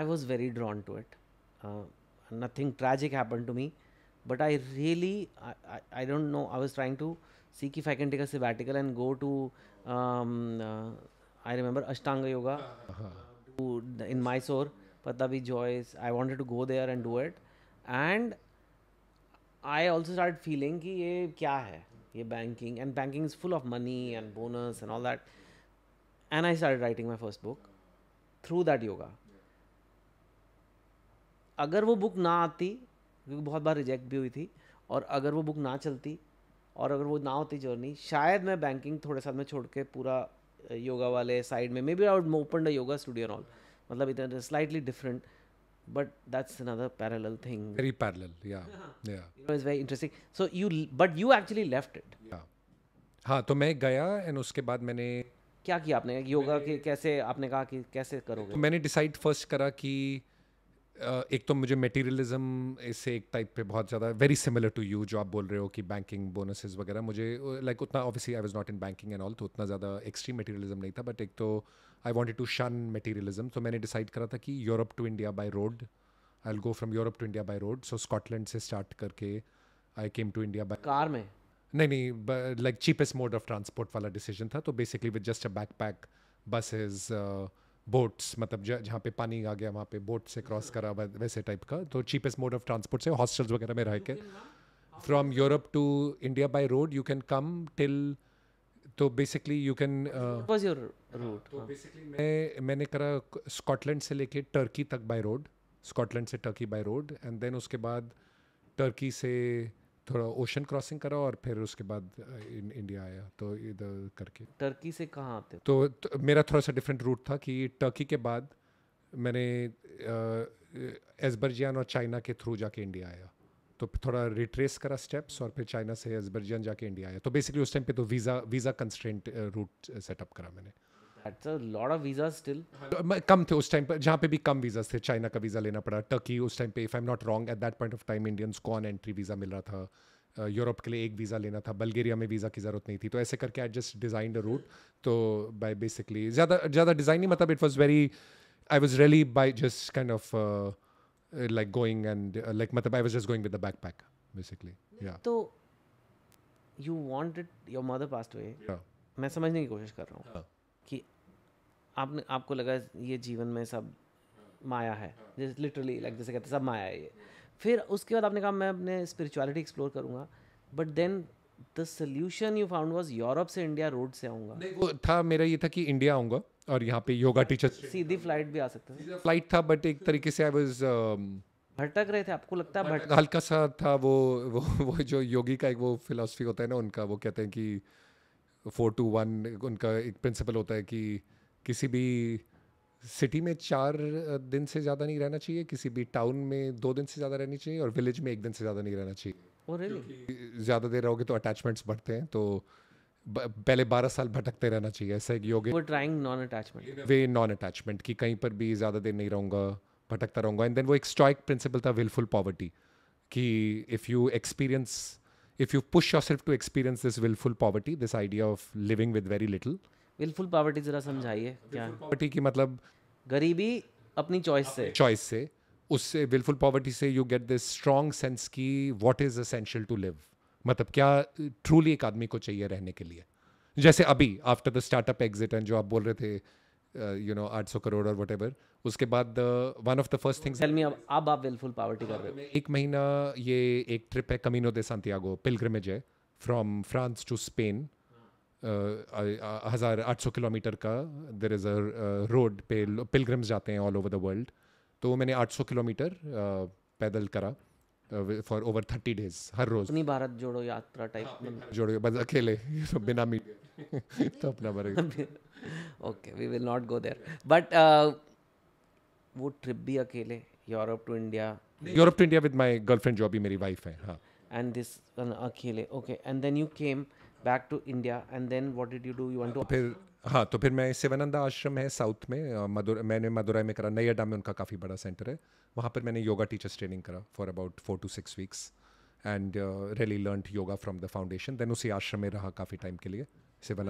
i was very drawn to it uh, nothing tragic happened to me but i really I, I, I, don't know i was trying to seek if i can take a sabbatical and go to um, uh, i remember ashtanga yoga uh-huh. in mysore patabi joyce i wanted to go there and do it and i also started feeling ki ye kya hai ये banking and banking is full of money and bonus and all that and I start writing my first book through that yoga अगर वो book ना आती क्योंकि बहुत बार reject भी हुई थी और अगर वो बुक ना चलती और अगर वो ना होती जर्नी शायद मैं बैंकिंग थोड़े साल में छोड़ के पूरा योगा वाले साइड में maybe I would open the yoga studio all मतलब इतना slightly different but that's another parallel thing very parallel yeah yeah, yeah. You know, it's very interesting so you but you actually left it yeah हाँ तो मैं गया and उसके बाद मैंने क्या किया आपने योगा के कैसे आपने कहा कि कैसे करोगे तो मैंने डिसाइड फर्स्ट करा कि Uh, एक तो मुझे मेटीरियलिज्म इससे एक टाइप पे बहुत ज़्यादा वेरी सिमिलर टू यू जो आप बोल रहे हो कि बैंकिंग बोनसेस वगैरह मुझे लाइक उतना obviously I was not in banking and all तो उतना ज़्यादा एक्सट्रीम मेटीरियलिज्म नहीं था बट एक तो I want to shun materialism तो मैंने डिसाइड करा था कि Europe to India by road I will go from Europe to India by road so Scotland से स्टार्ट करके I came to India by car में नहीं नहीं like cheapest mode of transport वाला डिसीजन था तो basically with just a backpack buses boats मतलब जहाँ पे पानी आ गया वहाँ पे बोट से क्रॉस करा वैसे टाइप का तो चीपेस्ट मोड ऑफ ट्रांसपोर्ट से हॉस्टल्स वगैरह में रह के from Europe to India by road you can come till तो basically you can your route मैं मैंने करा स्कॉटलैंड से लेके टर्की तक बाय रोड स्कॉटलैंड से Turkey by road and then उसके बाद टर्की से थोड़ा ओशन क्रॉसिंग करा और फिर उसके बाद इन, इंडिया आया तो इधर करके टर्की से कहाँ आते तो, तो मेरा थोड़ा सा डिफरेंट रूट था कि टर्की के बाद मैंने एजबर्जियान और चाइना के थ्रू जाके इंडिया आया तो थोड़ा रिट्रेस करा स्टेप्स और फिर चाइना से एजबर्जियान जाके इंडिया आया तो बेसिकली उस टाइम पे तो visa visa constraint route setup करा मैंने यूरोप uh, uh, के लिए एक वीज़ा लेना था बल्गेरिया में वीज़ा की ज़रूरत नहीं थी तो ऐसे करके I just design a route तो बाई बेसिकली ज़्यादा ज़्यादा डिज़ाइन नहीं मतलब it was very I was really by just kind of like going and like मतलब I was just going with pack basically You wanted your mother passed away. Yeah. मैं समझने की कोशिश कर रहा हूँ yeah. हाँ। आपने आपको लगा ये जीवन में सब माया है जैसे लिटरली लाइक जैसे कहते सब माया है ये फिर उसके बाद आपने कहा मैं अपने स्पिरिचुअलिटी एक्सप्लोर करूँगा but then the solution you found was Europe से इंडिया रोड से आऊँगा वो था मेरा ये था कि इंडिया आऊँगा और यहाँ पे योगा टीचर सीधी फ्लाइट भी आ सकता था फ्लाइट था बट एक तरीके से आई वॉज um, भटक रहे थे आपको लगता है भटक हल्का सा था वो वो वो जो योगी का एक वो फिलोसफी होता है ना उनका वो कहते हैं कि फोर टू वन उनका एक प्रिंसिपल होता है कि किसी भी सिटी में चार दिन से ज़्यादा नहीं रहना चाहिए किसी भी टाउन में दो दिन से ज़्यादा रहनी चाहिए और विलेज में एक दिन से ज़्यादा नहीं रहना चाहिए oh, really? ज़्यादा देर रहोगे तो अटैचमेंट्स बढ़ते हैं तो पहले बारह साल भटकते रहना चाहिए ऐसा एक योग trying non attachment way non attachment कि कहीं पर भी ज़्यादा देर नहीं रहूँगा भटकता रहूँगा एंड देन वो एक स्टॉइक प्रिंसिपल था विलफुल पॉवर्टी कि if you experience if you push yourself to experience this willful poverty this idea of living with very little willful poverty जरा समझाइए क्या पावर्टी की मतलब गरीबी अपनी चॉइस से चॉइस से उससे विलफुल पॉवर्टी से you get this strong sense की what is essential to live मतलब क्या ट्रूली एक आदमी को चाहिए रहने के लिए जैसे अभी after the startup exit and जो आप बोल रहे थे यू नो 800 करोड़ और वट उसके बाद one of the first things me अब आप विलफुल पॉवर्टी कर रहे हो एक महीना ये एक ट्रिप है कमीनो दे सांतियागो पिलग्रमेज है फ्रॉम फ्रांस टू स्पेन हज़ार आठ सौ किलोमीटर का देर इज़ अ रोड पे पिलग्रम्स जाते हैं ऑल ओवर द वर्ल्ड तो मैंने आठ सौ किलोमीटर पैदल करा फॉर ओवर थर्टी डेज हर रोज अपनी भारत जोड़ो यात्रा टाइप हाँ, जोड़ो बस अकेले <laughs> बिना मीडिया <laughs> तो अपना भरेगा okay we will not go there but वो ट्रिप भी अकेले Europe to India Europe to India with my girlfriend जो अभी मेरी वाइफ है हाँ एंड दिस अकेले okay and then you came back to India and then what did you do you went तो फिर हाँ तो फिर मैं सेवानंदा आश्रम है साउथ में मदुर मैंने मदुरई में करा अड्डा में उनका काफ़ी बड़ा सेंटर है वहाँ पर मैंने योगा टीचर्स ट्रेनिंग करा for about four to six weeks and really learn yoga from the foundation then उसी आश्रम में रहा काफ़ी टाइम के लिए में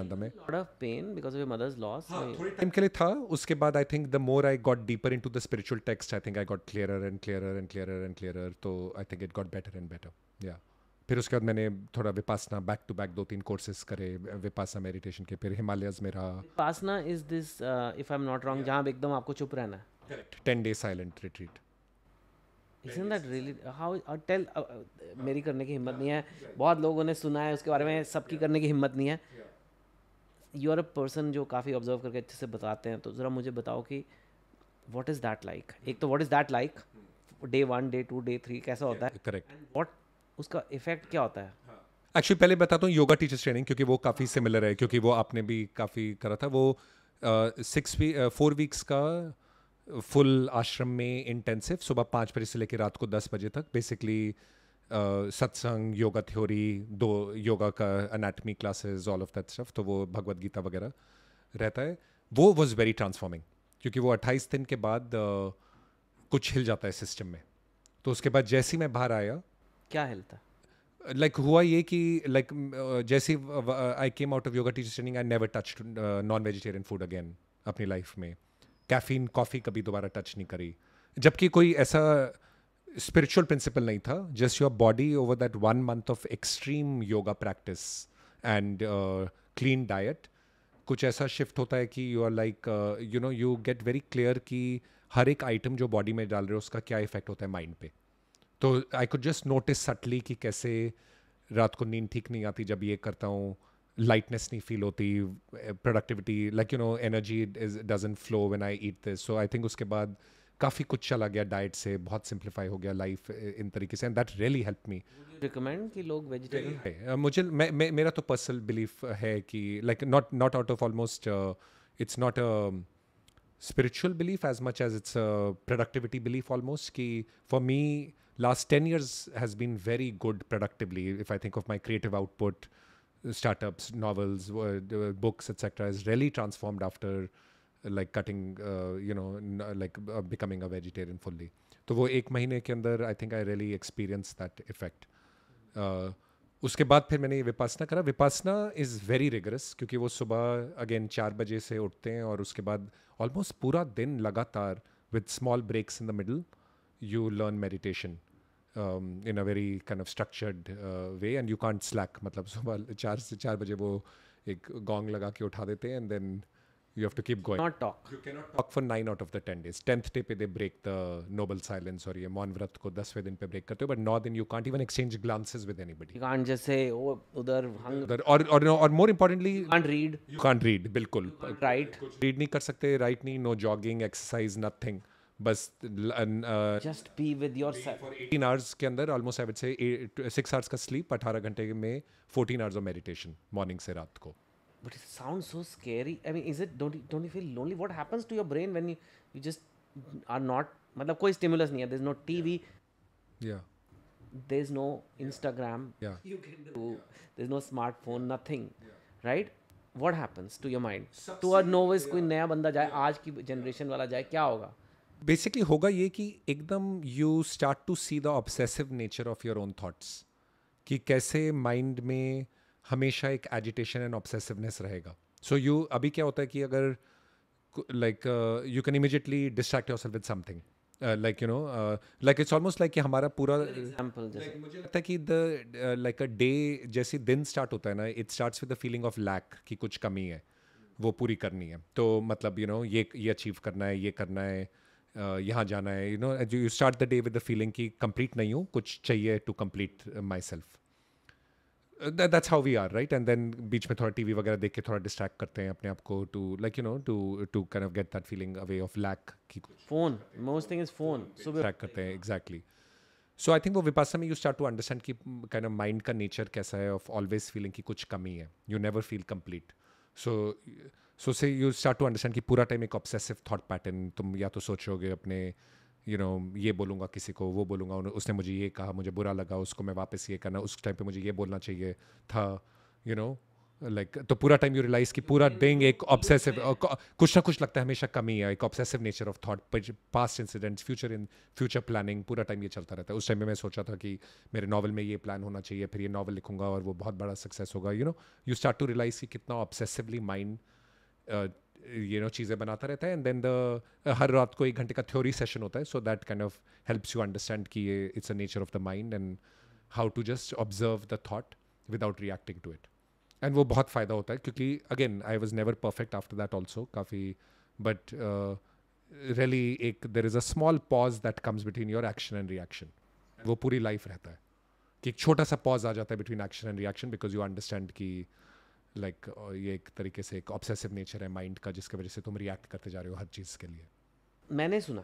lot of pain because of mother's loss time के लिए था उसके बाद I think the more I got deeper to the spiritual text I think I got clear and clear and clear and clear तो I think it got better and better या फिर उसके बाद मैंने थोड़ा विपासना बैक टू बैक दो तीन courses करे विपासना मेडिटेशन के फिर हिमालयज में रहा Vipassana is this if I am not wrong जहाँ एकदम आपको चुप रहना correct ten day silent retreat Isn't that really how uh, tell uh, uh, मेरी करने की हिम्मत yeah. नहीं है बहुत लोगों ने सुना है उसके बारे में सबकी yeah. करने की हिम्मत नहीं है यू आर अ पर्सन जो काफ़ी ऑब्जर्व करके अच्छे से बताते हैं तो ज़रा मुझे बताओ कि वॉट इज़ दैट लाइक एक तो what is that like day one day two day three कैसा होता है करेक्ट वॉट उसका इफेक्ट क्या होता है एक्चुअली हाँ। पहले बताता हूँ योगा टीचर्स ट्रेनिंग क्योंकि वो काफ़ी सिमिलर है क्योंकि वो आपने भी काफ़ी करा था वो सिक्स वी फोर वीक्स का फुल आश्रम में इंटेंसिव सुबह पाँच बजे से लेकर रात को दस बजे तक बेसिकली सत्संग योगा थ्योरी दो योगा का anatomy classes all of that stuff तो वो भगवत गीता वगैरह रहता है वो वॉज वेरी ट्रांसफॉर्मिंग क्योंकि वो अट्ठाईस दिन के बाद uh, कुछ हिल जाता है सिस्टम में तो उसके बाद जैसे ही मैं बाहर आया क्या हेल्थ लाइक like, हुआ ये कि लाइक like, जैसे I came out of yoga teacher training I never touch non vegetarian food again अपनी लाइफ में कैफीन कॉफ़ी कभी दोबारा टच नहीं करी जबकि कोई ऐसा स्पिरिचुअल प्रिंसिपल नहीं था just your body over that one month of extreme yoga practice and clean diet कुछ ऐसा शिफ्ट होता है कि you are like you know you get very clear कि हर एक आइटम जो बॉडी में डाल रहे हो उसका क्या इफेक्ट होता है माइंड पे तो I could just notice subtly कि कैसे रात को नींद ठीक नहीं आती जब ये करता हूँ लाइटनेस नहीं फील होती productivity like you know energy is doesn't flow when I eat this so I think उसके बाद काफ़ी कुछ चला गया डाइट से बहुत सिंप्लीफाई हो गया लाइफ इन तरीके से and that really help me recommend कि लोग वेजिटेरियन uh, मुझे मे, मे, मेरा तो पर्सनल बिलीफ है कि like not not out of almost it's not a spiritual belief as much as it's productivity belief almost कि for me last ten years has been very good productively if I think of my creative output startups novels books etcetera is really transformed after like cutting you know like becoming a vegetarian fully तो वो एक महीने के अंदर I think I really experience that effect उसके बाद फिर मैंने ये विपासना करा विपासना इज़ वेरी रिगरस क्योंकि वो सुबह अगेन चार बजे से उठते हैं और उसके बाद ऑलमोस्ट पूरा दिन लगातार with small breaks in the middle you learn meditation in a very kind of structured way and you can't slack मतलब सुबह चार से चार बजे वो एक गोंग लगा के उठा देते हैं and then You have to keep going. Not talk. You cannot talk for 9 out of the 10 days. 10th day pe they break the noble silence or ye mon vrat ko 10ve din pe break karte ho but नौ दिन you can't even exchange glances with anybody. You can't just say oh udhar hang udhar or or no, or more importantly. You can't read. You can't read bilkul Right. Read nahi kar sakte right nahi no jogging exercise nothing. बस just be with yourself 18 hours के अंदर almost I would से 6 hours का sleep 18 घंटे में 14 hours of meditation morning से रात को but it sounds so scary i mean is it don't you, don't you feel lonely what happens to your brain when you you just are not मतलब कोई stimulus नहीं है there is no TV या there is no Instagram या you can do there is no smartphone nothing right what happens to your mind to a novice कोई नया बंदा जाए आज की जनरेशन वाला जाए क्या होगा बेसिकली होगा ये कि एकदम you start to see the obsessive nature of your own thoughts कि कैसे माइंड में हमेशा एक एजिटेशन एंड ऑब्सेसिवनेस रहेगा सो यू अभी क्या होता है कि अगर like you can immediately distract your with something like you know like it's almost like कि हमारा पूरा like, मुझे लगता है कि द लाइक अ डे जैसे दिन स्टार्ट होता है ना it starts with the feeling of lack कि कुछ कमी है वो पूरी करनी है तो मतलब यू you नो know, ये ये अचीव करना है ये करना है uh, यहाँ जाना है you know you start the day with the feeling कि कंप्लीट नहीं हूँ कुछ चाहिए to complete myself that's how we are right and then बीच में थोड़ा टीवी वगैरह देख के थोड़ा डिस्ट्रैक्ट करते हैं अपने आप को to like you know to to kind of get that feeling away of lack की phone most thing is phone so distract करते हैं एग्जैक्टली सो आई थिंक वो विपासना में यू स्टार्ट टू अंडरस्टैंड कि काइंड ऑफ माइंड का nature कैसा है of always feeling की कुछ कमी है you never feel complete so so से यू स्टार्ट टू अंडरस्टैंड कि पूरा टाइम एक ऑब्सेसिव थॉट पैटर्न तुम या तो सोचोगे अपने यू नो ये बोलूँगा किसी को वो बोलूँगा उसने मुझे ये कहा मुझे बुरा लगा उसको मैं वापस ये करना उस टाइम पे मुझे ये बोलना चाहिए था यू नो लाइक तो पूरा टाइम यू रियलाइज कि पूरा बिंग हम्म। एक ऑब्सेसिव कुछ ना कुछ लगता है हमेशा कमी है एक obsessive nature of thought past incidents future in future planning पूरा टाइम ये चलता रहता है उस टाइम में मैं सोचा था कि मेरे नावल में ये प्लान होना चाहिए फिर ये नावल लिखूंगा और वो बहुत बड़ा सक्सेस होगा you know you start to realise कि कितना ऑब्सेसिवली माइंड यू नो चीज़ें बनाता रहता है एंड देन द हर रात को एक घंटे का थ्योरी सेशन होता है so that kind of helps you understand कि ये it's a nature of the mind and how to just observe the thought without reacting to it एंड वो बहुत फ़ायदा होता है क्योंकि again I was never perfect after that also काफ़ी बट रियली एक there is a small pause that comes between your action and reaction वो पूरी लाइफ रहता है कि एक छोटा सा पॉज आ जाता है between action and reaction because you understand कि लाइक ये एक तरीके से एक ऑब्सेसिव नेचर है माइंड का जिसकी वजह से तुम रिएक्ट करते जा रहे हो हर चीज़ के लिए मैंने सुना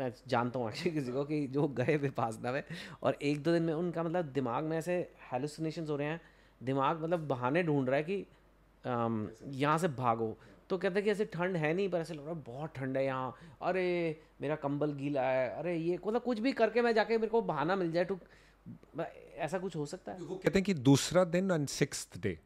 मैं जानता हूँ एक्चुअली किसी को कि जो गए विपासना में और एक दो दिन में उनका मतलब दिमाग में ऐसे हेलुसिनेशंस हो रहे हैं दिमाग मतलब बहाने ढूंढ रहा है कि यहाँ से भागो तो कहते हैं कि ऐसे ठंड है नहीं पर ऐसे लग रहा है बहुत ठंड है यहाँ अरे मेरा कंबल गीला है अरे ये मतलब कुछ भी करके मैं जाके मेरे को बहाना मिल जाए टू तो ऐसा कुछ हो सकता है वो कहते हैं कि दूसरा दिन एंड सिक्स डे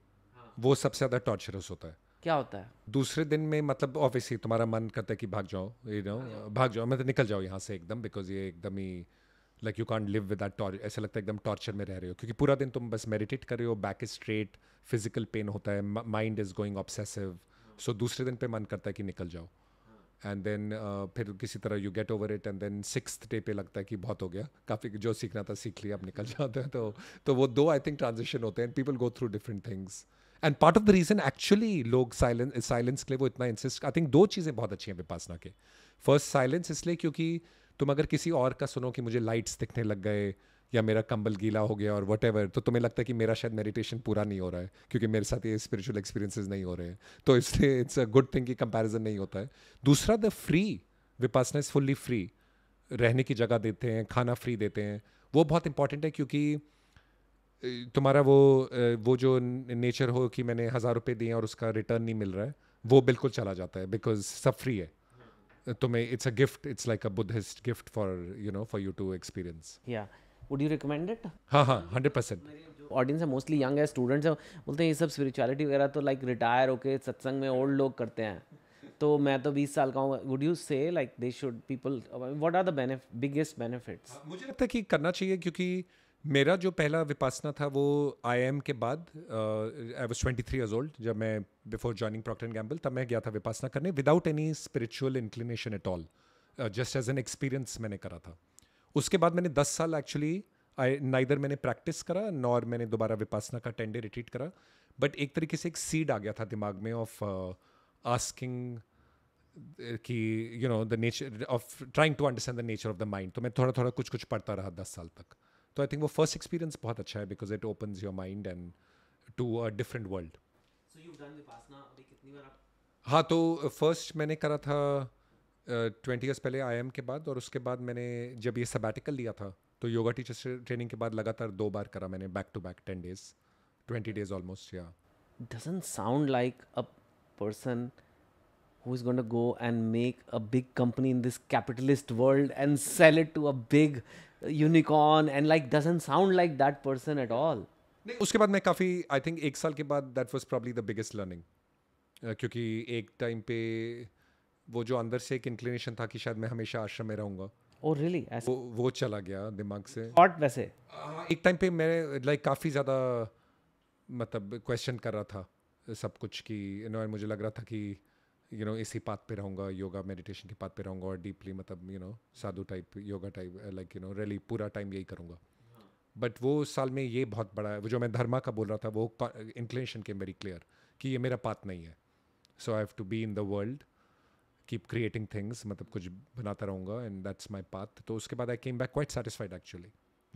वो सबसे ज़्यादा टॉर्चरस होता है क्या होता है दूसरे दिन में मतलब ऑब्वियसली तुम्हारा मन करता है कि भाग जाओ यू नो भाग जाओ मतलब निकल जाओ यहाँ से एकदम बिकॉज ये एकदम ही like you can't live with torture ऐसा लगता है एकदम टॉर्चर में रह रहे हो क्योंकि पूरा दिन तुम बस मेडिटेट कर रहे हो back is straight physical pain होता है mind is going obsessive so दूसरे दिन पे मन करता है कि निकल जाओ एंड देन uh, फिर किसी तरह you get over it and then six day पे लगता है कि बहुत हो गया काफ़ी जो सीखना था सीख लिया अब निकल जाते हैं तो तो वो दो आई थिंक ट्रांजेक्शन होते हैं people go through different things and part of the reason actually लोग साइलेंस साइलेंस के लिए वो इतना इंसिस्ट आई थिंक दो चीज़ें बहुत अच्छी हैं विपासना के फर्स्ट साइलेंस इसलिए क्योंकि तुम अगर किसी और का सुनो कि मुझे लाइट्स दिखने लग गए या मेरा कंबल गीला हो गया और वट तो तुम्हें लगता है कि मेरा शायद मेडिटेशन पूरा नहीं हो रहा है क्योंकि मेरे साथ ये स्पिरिचुअल एक्सपीरियंसेस नहीं हो रहे हैं तो इसलिए इट्स अ गुड थिंग कि कंपैरिजन नहीं होता है दूसरा the free Vipassana is fully free रहने की जगह देते हैं खाना फ्री देते हैं वो बहुत इंपॉर्टेंट है क्योंकि तुम्हारा वो वो जो नेचर हो कि मैंने हज़ार रुपये दिए और उसका रिटर्न नहीं मिल रहा है वो बिल्कुल चला जाता है बिकॉज सब फ्री है तुम्हें it's a gift it's like a Buddhist gift for you know for you to experience या वुड यू रिकमेंड इट हाँ हाँ हंड्रेड परसेंट ऑडियंस है मोस्टली यंग है स्टूडेंट्स हैं बोलते हैं ये सब स्पिरिचुअलिटी वगैरह तो लाइक रिटायर होके सत्संग में ओल्ड लोग करते हैं तो मैं तो 20 साल का हूँ would you say like they should people what are the biggest benefits मुझे लगता है कि करना चाहिए क्योंकि मेरा जो पहला विपासना था वो आई एम के बाद I was twenty three years old जब मैं before joining Procter and Gamble तब मैं गया था विपासना करने without any spiritual inclination at all just as an experience मैंने करा था उसके बाद मैंने दस साल एक्चुअली आई नाइदर मैंने प्रैक्टिस करा नॉर मैंने दोबारा विपासना का टेंडे रिट्रीट करा बट एक तरीके से एक सीड आ गया था दिमाग में ऑफ आस्किंग uh, uh, कि you know the nature of trying to understand the nature of the mind तो मैं थोड़ा थोड़ा कुछ कुछ पढ़ता रहा दस साल तक तो आई थिंक वो फर्स्ट एक्सपीरियंस बहुत अच्छा है because it open your mind and to a different world हाँ तो फर्स्ट uh, मैंने करा था ट्वेंटी uh, ईयर्स पहले आई एम के बाद और उसके बाद मैंने जब ये सबैटिकल लिया था तो योगा टीचर ट्रेनिंग के बाद लगातार दो बार करा मैंने back to back ten days twenty days almost या doesn't sound like a person who is going to go and make a big company in this capitalist world and sell it to a big uh, unicorn and like doesn't sound like that person at all उसके बाद मैं काफ़ी आई think एक साल के बाद that was probably the biggest learning क्योंकि एक टाइम पे वो जो अंदर से एक इंक्लिनेशन था कि शायद मैं हमेशा आश्रम में रहूँगा ओ रियली वो वो चला गया दिमाग से और वैसे हाँ, एक टाइम पे मैं लाइक काफ़ी ज़्यादा मतलब क्वेश्चन कर रहा था सब कुछ कि यू नो मुझे लग रहा था कि यू नो इसी पाथ पे रहूँगा योगा मेडिटेशन के पाथ पे रहूँगा और डीपली मतलब you know sadhu type yoga type like you know really पूरा टाइम यही करूँगा बट हाँ। वो साल में ये बहुत बड़ा है वो जो मैं धर्मा का बोल रहा था वो इंक्लेशन के वेरी क्लियर कि ये मेरा पाथ नहीं है so I have to be in the world keep creating things मतलब कुछ बनाता रहूँगा एंड दैट्स माई पाथ तो उसके बाद I came back quite satisfied actually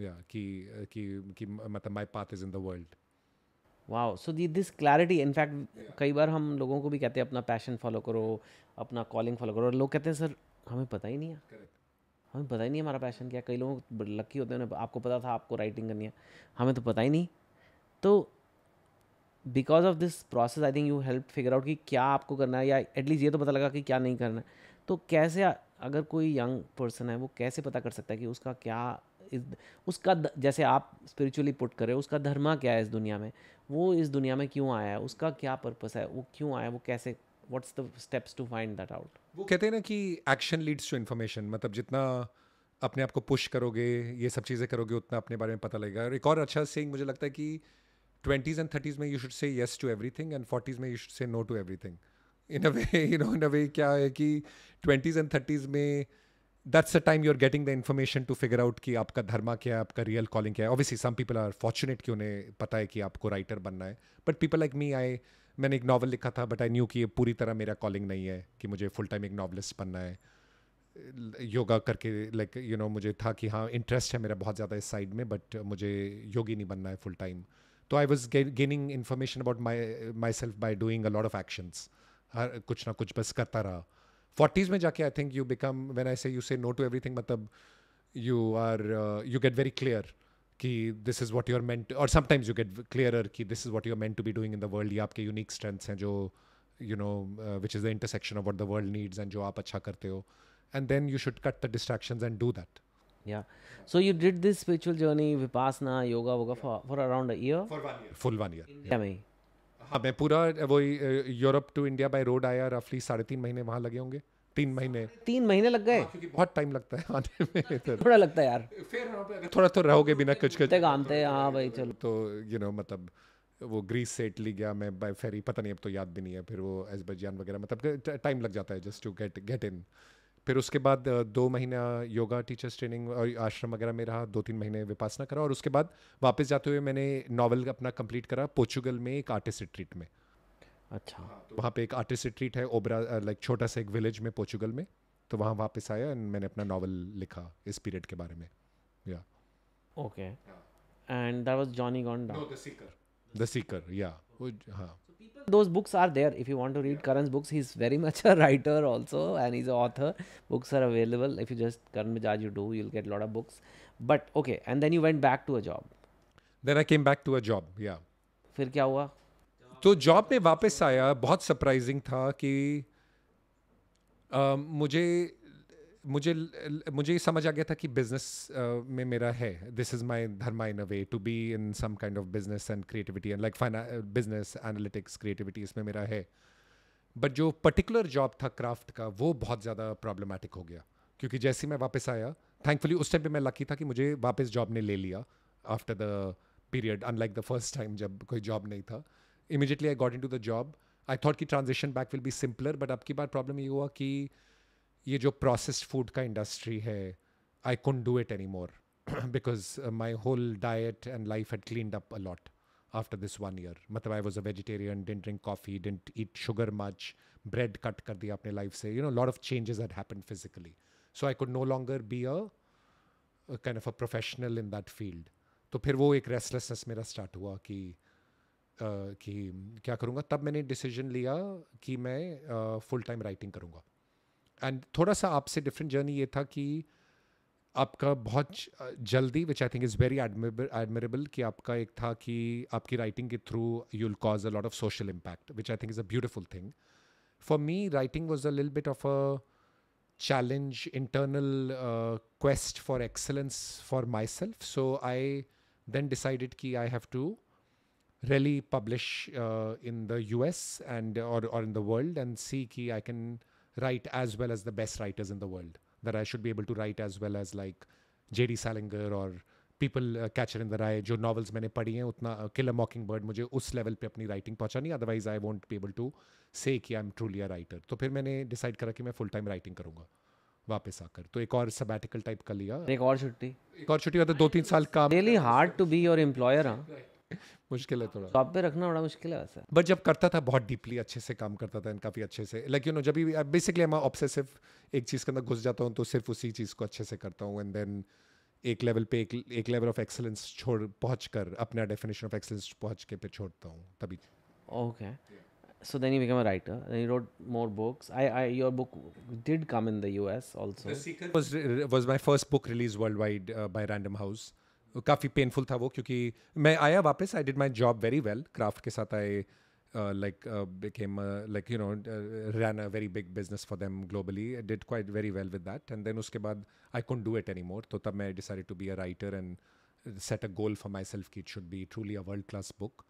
या कि मतलब my path is in the world वाह so the this clarity in fact कई बार हम लोगों को भी कहते हैं अपना पैशन फॉलो करो अपना कॉलिंग फॉलो करो और लोग कहते हैं सर हमें पता ही नहीं है Correct. हमें पता ही नहीं हमारा पैशन क्या कई लोग लकी होते हैं आपको पता था आपको राइटिंग करनी है हमें तो पता ही नहीं तो because of this process I think you help figure out कि क्या आपको करना है या एटलीस्ट ये तो पता लगा कि क्या नहीं करना है तो कैसे अगर कोई यंग पर्सन है वो कैसे पता कर सकता है कि उसका क्या इस उसका द, जैसे आप स्पिरिचुअली पुट करें उसका धर्मा क्या है इस दुनिया में वो इस दुनिया में क्यों आया है उसका क्या पर्पस है वो क्यों आया वो कैसे what's the steps to find that out वो कहते हैं ना कि एक्शन लीड्स टू इन्फॉर्मेशन मतलब जितना अपने आप को पुश करोगे ये सब चीज़ें करोगे उतना अपने बारे में पता लगेगा और एक और अच्छा सेंग मुझे लगता है कि ट्वेंटीज़ एंड थर्टीज़ में you should say yes to everything and forties में you should say no to everything in a way you know in a way क्या है कि ट्वेंटीज़ एंड थर्टीज़ में that's a time you are getting the information to figure out कि आपका धर्मा क्या है आपका रियल कॉलिंग क्या है obviously some people are fortunate कि उन्हें पता है कि आपको राइटर बनना है but people like me I मैंने एक नॉवल लिखा था बट आई न्यू कि ये पूरी तरह मेरा कॉलिंग नहीं है कि मुझे फुल टाइम एक नॉवलिस्ट बनना है योगा करके लाइक यू नो मुझे था कि हाँ इंटरेस्ट है मेरा बहुत ज़्यादा इस साइड में बट मुझे योगी नहीं बनना है फुल टाइम तो I was gaining information about my myself by doing a lot of actions हर कुछ ना कुछ बस करता रहा फोर्टीज में जाके I think you become when I say you say no to everything मतलब you are you get very clear कि this is what your meant और समटाइम्स यू गेट क्लियर कि this is what your meant to be doing in the world ये आपके unique strengths हैं जो you know which is the intersection of what the world needs and जो आप अच्छा करते हो and then you should cut the distraction and do that Yeah. So you did this spiritual journey, vipassana, yoga, yoga for, for around a year? For one year. Full one year. Yeah. yeah. हाँ मैं पूरा वही Europe to India by road आया रफली साढ़े तीन महीने वहाँ लगे होंगे तीन महीने तीन महीने लग गए हाँ, क्योंकि बहुत टाइम लगता है आने में थोड़ा लगता है यार फिर थोड़ा तो रहोगे बिना कुछ कुछ काम थे हाँ भाई चलो तो यू नो मतलब वो ग्रीस से इटली गया मैं बाय फेरी पता नहीं अब तो याद भी नहीं है फिर वो एजबजान वगैरह मतलब टाइम लग जाता है just to get get in फिर उसके बाद दो महीना योगा टीचर्स ट्रेनिंग और आश्रम वगैरह में रहा दो तीन महीने विपासना करा और उसके बाद वापस जाते हुए मैंने नॉवल अपना कंप्लीट करा पोर्चुगल में एक आर्टिस्ट रिट्रीट में अच्छा हाँ, तो वहाँ पे एक आर्टिस्ट रिट्रीट है ओबरा लाइक छोटा सा एक विलेज में पोर्चुगल में तो वहाँ वापस आया एंड मैंने अपना नावल लिखा इस पीरियड के बारे में या okay and that was journey gonna know the seeker the seeker या हाँ those books are there if you want to read yeah. karan's books he's very <laughs> much a writer also and he's an author books are available if you just karan bajaj you do you'll get a lot of books but okay and then you went back to a job then i came back to a job yeah फिर क्या हुआ तो job में वापस आया बहुत surprising था कि uh, मुझे मुझे मुझे समझ आ गया था कि बिजनेस में मेरा है this is my dharma in a way to be in some kind of business and creativity and like business analytics creativity इसमें मेरा है बट जो पर्टिकुलर जॉब था क्राफ्ट का वो बहुत ज़्यादा प्रॉब्लमेटिक हो गया क्योंकि जैसे मैं वापस आया थैंकफुली उस टाइम पे मैं लकी था कि मुझे वापस जॉब ने ले लिया after the period unlike the first time जब कोई जॉब नहीं था immediately I got into the job I thought कि transaction back will be simpler but अब की बार प्रॉब्लम ये हुआ कि uh, ये जो प्रोसेस्ड फूड का इंडस्ट्री है I can't do it any more because my whole diet and life had clean up a lot after this one year मतलब I was a vegetarian didn't drink coffee didn't eat sugar much bread cut कर दिया अपने life से you know lot of changes had happen physically so I could no longer be a kind of a professional in that field तो फिर वो एक restlessness मेरा start हुआ कि uh, कि क्या करूँगा तब मैंने डिसीजन लिया कि मैं फुल टाइम राइटिंग करूँगा एंड थोड़ा सा आपसे डिफरेंट जर्नी ये था कि आपका बहुत जल्दी which I think is very admirable कि आपका एक था कि आपकी राइटिंग के through you will cause a lot of social impact which I think is a beautiful thing for me writing was a lil bit of a challenge, internal uh, quest for excellence for myself. So I then decided कि I have to really publish uh, in the US and or, or in the world and see that I can write as well as the best writers in the world. That I should be able to write as well as like J.D. Salinger or people catcher in the rye जो novels मैंने पढ़ी हैं उतना killer मॉकिंग bird मुझे उस level पे अपनी writing पहुंचा otherwise I won't be able to say कि I am truly a writer तो फिर मैंने डिसाइड करा कि मैं फुल टाइम राइटिंग करूंगा वापस आकर तो एक और सबैटिकल टाइप का लिया एक और छुट्टी एक और छुट्टी मतलब दो तीन साल का really hard to be your employer हाँ मुश्किल है थोड़ा टॉप पे रखना बड़ा मुश्किल है वैसे बट जब करता था बहुत डीपली अच्छे से काम करता था काफ़ी अच्छे से लाइक यू नो जब बेसिकली मैं ऑब्सेसिव एक चीज़ के अंदर घुस जाता हूँ तो सिर्फ उसी चीज़ को अच्छे से करता हूँ एंड देन एक लेवल पे एक एक लेवल ऑफ एक्सेलेंस छोड़ पहुँच कर अपना डेफिनेशन ऑफ एक्सेलेंस पहुँच के पे छोड़ता हूँ तभी okay so then he become a writer then he wrote more books I I your book did come in the US also the secret was was my first book release worldwide by Random House काफ़ी पेनफुल था वो क्योंकि मैं आया वापस I did my job very well craft के साथ I like became like you know ran a very big business for them globally did quite very well with that and then उसके बाद I can't do it any more तो तब मैं decided to be a writer and set a goal for myself की it should be truly a world class book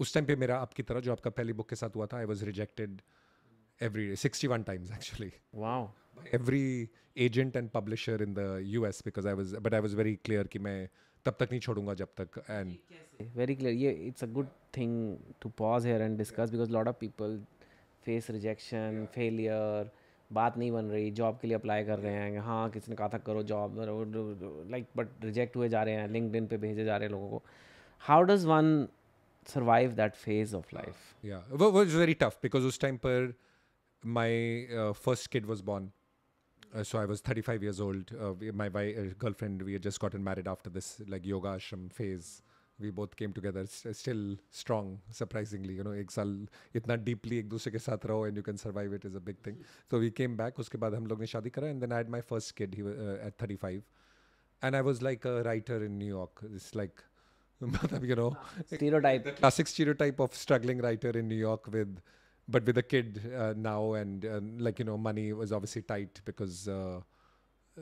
उस time पे मेरा आपकी तरह जो आपका पहली बुक के साथ हुआ था I was rejected every 61 times actually every agent and publisher in the U S because I was but I was very clear कि मैं तब तक नहीं छोड़ूंगा जब तक एंड वेरी क्लियर ये it's a good thing to pause here and discuss because lot of people face rejection failure बात नहीं बन रही जॉब के लिए अप्लाई कर रहे हैं हाँ किसी ने कहा था करो जॉब लाइक बट रिजेक्ट हुए जा रहे हैं लिंकड पे भेजे जा रहे हैं लोगों को how does one survive that phase of life या वो वाज वेरी टफ बिकॉज उस टाइम पर my first kid was born Uh, so I was 35 years old. Uh, my uh, girlfriend, we had just gotten married after this like yoga ashram phase. We both came together, still strong, surprisingly. You know, ek sal, itna deeply ek ke saath rao and you can survive it is a big thing. So we came back, Uske baad hum log ne shadi kara, and then I had my first kid he was, at 35. And I was like a writer in New York. This like, <laughs> you know, stereotype. classic stereotype of struggling writer in New York with. but with a kid uh, now and uh, like you know money was obviously tight because uh,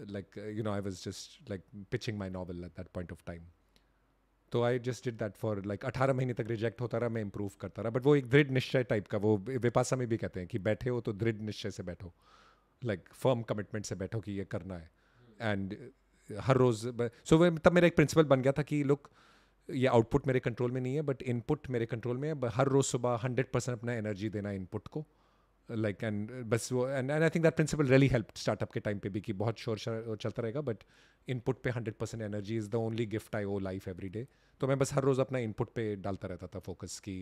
like uh, you know i was just like pitching my novel at that point of time तो I just did that for like अठारह महीने तक reject होता रहा मैं improve करता रहा but वो एक दृढ़ निश्चय टाइप का वो विपासा में भी कहते हैं कि बैठे हो तो दृढ़ निश्चय से बैठो लाइक फर्म कमिटमेंट से बैठो कि ये करना है and her rose so so, तब मेरा एक प्रिंसिपल बन गया था कि लुक uh, ये आउटपुट मेरे कंट्रोल में नहीं है बट इनपुट मेरे कंट्रोल में है हर रोज़ सुबह हंड्रेड परसेंट अपना एनर्जी देना इनपुट को लाइक एंड बस वो and and I think that principle really help startup के टाइम पे भी कि बहुत शोर चलता रहेगा बट इनपुट पे hundred percent energy is the only gift I owe life every day तो मैं बस हर रोज़ अपना इनपुट पे डालता रहता था फोकस कि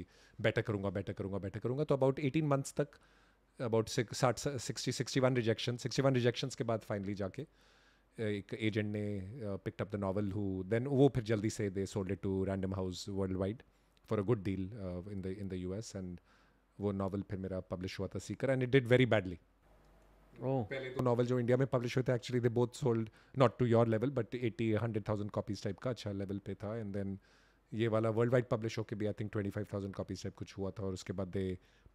बेटर करूँगा बेटर करूँगा बेटर करूँगा तो अबाउट एटीन मंथ्स तक अबाउट साठ sixty sixty one rejection sixty one rejection के बाद फाइनली जाके एक एजेंट ने picked up the novel who then वो फिर जल्दी से they sold it to Random House worldwide for a good deal in the in the U S and वो नावल फिर मेरा पब्लिश हुआ था seeker and it did very badly पहले दो नावल जो इंडिया में पब्लिश हुए थे actually they both sold not to your level but eighty hundred thousand copies type का अच्छा लेवल पे था एंड देन ये वाला वर्ल्ड वाइड पब्लिश होकर भी I think twenty five thousand copies type कुछ हुआ था और उसके बाद they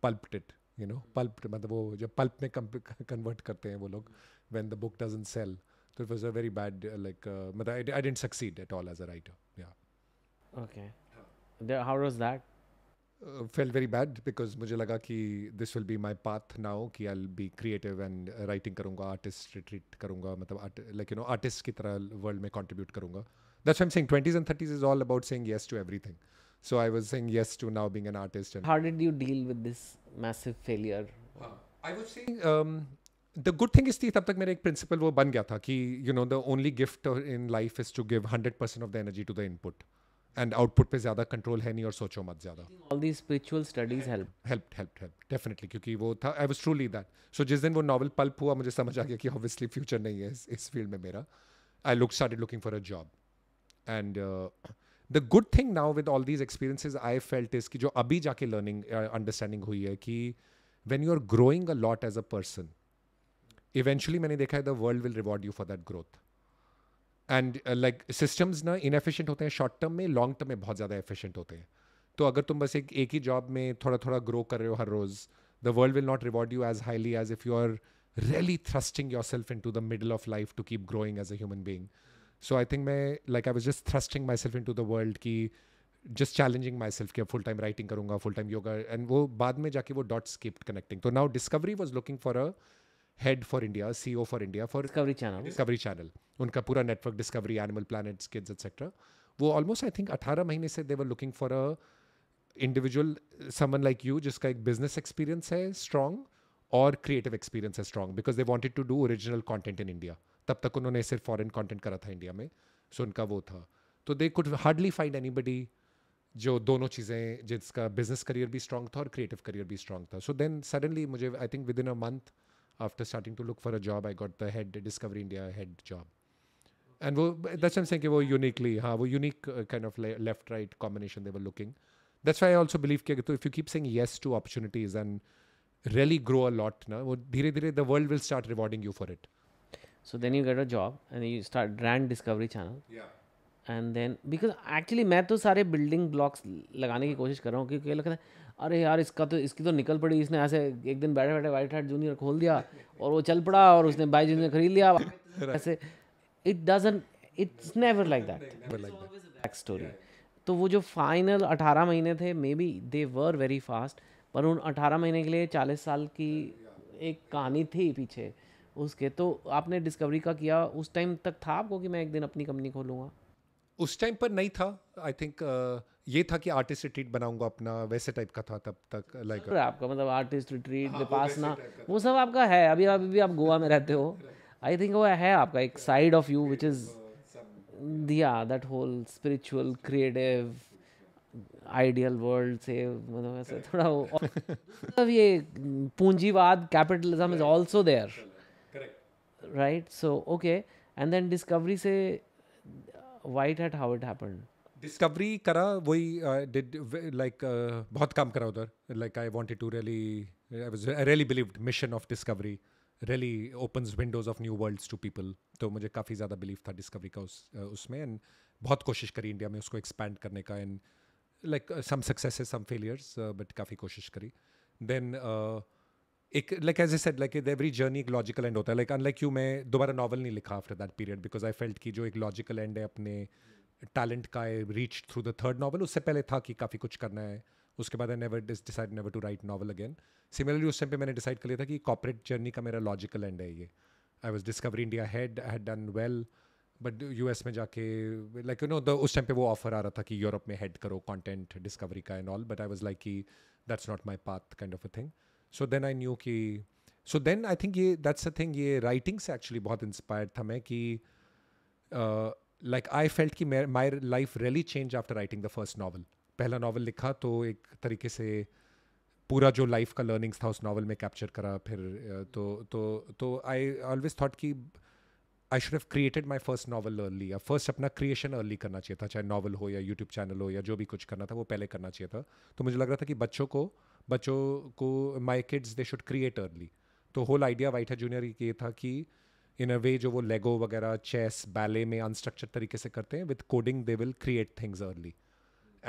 pulp it you know pulp मतलब वो जब पल्प में कन्वर्ट करते हैं वो लोग when the book doesn't sell So it was a very bad uh, like. Uh, but I, I didn't succeed at all as a writer. Yeah. Okay. The, how was that? Uh, felt very bad because मुझे लगा कि this will be my path now कि I'll be creative and uh, writing करूँगा artist retreat करूँगा मतलब art, like you know artist की तरह world में contribute करूँगा that's why I'm saying 20s and 30s is all about saying yes to everything so I was saying yes to now being an artist and how did you deal with this massive failure I was saying um, the good thing is थी तब तक मेरा एक principal वो बन गया था कि you know the only gift in life is to give hundred percent of the energy to the input and output पे ज़्यादा कंट्रोल है नहीं और सोचो मत ज़्यादा all the spiritual studies help help help help definitely क्योंकि वो था I was truly that so जिस दिन वो नॉवल पल्प हुआ मुझे समझ आ गया कि ऑब्वियसली फ्यूचर नहीं है इस, इस फील्ड में मेरा I look started looking for a job and the good thing now with all these experiences I felt is कि जो अभी जाके लर्निंग अंडरस्टैंडिंग uh, हुई है कि when you are growing a lot as a person eventually मैंने देखा है the world will reward you for that growth and like systems ना इनएफिशिएंट होते हैं शॉर्ट टर्म में लॉन्ग टर्म में बहुत ज़्यादा एफिशिएंट होते हैं तो अगर तुम बस एक एक ही जॉब में थोड़ा थोड़ा ग्रो कर रहे हो हर रोज़ the world will not reward you as highly as if you are really thrusting yourself into the middle of life to keep growing as a human being so I think मैं like I was just thrusting myself into the world की just challenging myself किया full time writing करूंगा full time yoga and वो बाद में जाके वो dots keep connecting तो now Discovery was looking for a head for India oh for India for Discovery Channel Discovery Channel उनका पूरा network Discovery Animal Planet kids etcetera वो ऑलमोस्ट आई थिंक अठारह महीने से they were looking for a individual someone like you जिसका एक business experience है strong और क्रिएटिव एक्सपीरियंस है strong because they wanted to do original content in India तब तक उन्होंने सिर्फ फॉरन कॉन्टेंट करा था इंडिया में सो उनका वो था तो they could hardly find anybody जो दोनों चीज़ें जिसका बिजनेस करियर भी स्ट्रांग था और क्रिएटिव करियर भी स्ट्रांग था सो देन सडनली मुझे I think within a month after starting to look for a job, I got the head Discovery India head job. And that's what I'm saying कि वो uniquely हाँ वो unique uh, kind of left right combination they were looking. That's why I also believe कि if you keep saying yes to opportunities and really grow a lot ना वो the world will start rewarding you for it. So then you get a job and you start brand discovery channel. Yeah. And then because actually मैं तो सारे building blocks लगाने की कोशिश कर रहा हूँ क्योंकि लगता है अरे यार इसका तो इसकी तो निकल पड़ी इसने ऐसे एक दिन बैठे बैठे वाइट हार्ट जूनियर खोल दिया और वो चल पड़ा और उसने बाई जूनियर खरीद लिया ऐसे it doesn't it's never like that story तो वो जो फाइनल अठारह महीने थे maybe they were very fast पर उन अठारह महीने के लिए चालीस साल की एक कहानी थी पीछे उसके तो आपने डिस्कवरी का किया उस टाइम तक था आपको कि मैं एक दिन अपनी कंपनी खोलूँगा उस टाइम पर नहीं था आई थिंक ये था कि आर्टिस्ट रिट्रीट बनाऊंगा अपना वैसे टाइप का था तब तक लाइक आपका मतलब आर्टिस्ट रिट्रीट हाँ, पासना वो सब आपका है अभी अभी भी आप गोवा में रहते हो आई थिंक वो है आपका एक side of you which is दिया that whole spiritual creative ideal world से मतलब ऐसे थोड़ा वो <laughs> मतलब ये पूंजीवाद capitalism is also there right so okay and then Discovery से WhiteHat how it happened Discovery करा वही डिड uh, लाइक uh, बहुत काम करा उधर like I wanted to really I was really believed mission of Discovery really opens windows of new worlds to people तो मुझे काफ़ी ज़्यादा बिलीव था डिस्कवरी का उस uh, उसमें एंड बहुत कोशिश करी इंडिया में उसको एक्सपैंड करने का and like some success some failures but काफ़ी कोशिश करी देन एक like as I said like every journey एक लॉजिकल एंड होता है लाइक अनलाइक यू मैं दोबारा नॉवल नहीं लिखा after that period because I felt कि जो एक लॉजिकल एंड है अपने टैलेंट का I reach through the third novel उससे पहले था कि काफ़ी कुछ करना है उसके बाद I never decide never to write novel again similarly उस टाइम पे मैंने डिसाइड कर लिया था कि कॉपरेट जर्नी का मेरा लॉजिकल एंड है ये I was discover India head had done well but U S में जाके लाइक यू नो द उस टाइम पे वो ऑफर आ रहा था कि यूरोप में हेड करो कॉन्टेंट डिस्कवरी का and all but I was like कि that's not my path kind of a thing so then I knew कि सो देन आई थिंक ये दैट्स अ थिंग ये राइटिंग से एक्चुअली बहुत inspired था मैं कि uh, लाइक आई फेल्ट कि my life really change after writing the first novel पहला नावल लिखा तो एक तरीके से पूरा जो लाइफ का लर्निंग्स था उस नावल में कैप्चर करा फिर तो तो तो आई ऑलवेज थॉट कि I should have created my first novel early या फर्स्ट अपना क्रिएशन अर्ली करना चाहिए था चाहे नावल हो या यूट्यूब चैनल हो या जो भी कुछ करना था वो पहले करना चाहिए था तो मुझे लग रहा था कि बच्चों को बच्चों को my kids they should create early तो होल आइडिया वाइट है जूनियर ये था कि uh, इन अ वे जो वो लेगो वगैरह चेस बैले में अनस्ट्रक्चर तरीके से करते हैं with coding they will create things early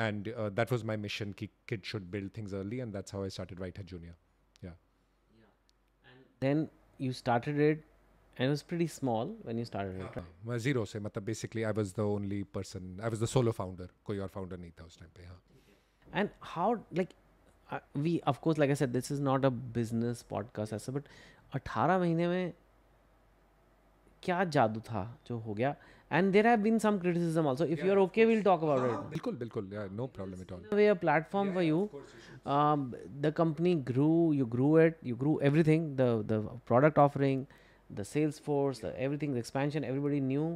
and that was my mission की kid should build things early and that's how I started WhiteHat Junior या then you started it and it was pretty small when you started it Uh, right Zero, se, से basically I was the only person I was the solo founder Koi और founder nahi tha us time pe, हाँ and how like uh, we of course like I said this is not a business podcast ऐसा but 18 महीने में क्या जादू था जो हो गया and there have been some criticism also if you are okay will talk about it बिल्कुल बिल्कुल no problem at all way a platform for you the company grew you grew it you grew everything the the product offering the sales force everything the expansion everybody knew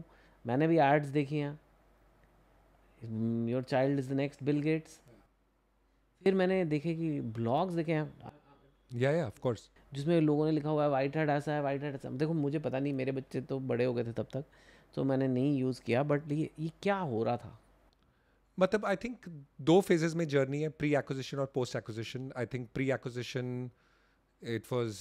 मैंने भी ads देखी हैं your child is the next Bill Gates फिर मैंने देखे कि blogs देखे हैं या या ऑफ कोर्स जिसमें लोगों ने लिखा हुआ है वाइट हेड ऐसा है वाइट हेड ऐसा देखो मुझे पता नहीं मेरे बच्चे तो बड़े हो गए थे तब तक तो मैंने नहीं यूज़ किया बट ये ये क्या हो रहा था मतलब आई थिंक दो फेजेज में जर्नी है प्री एक्विजिशन और post acquisition I think pre acquisition it was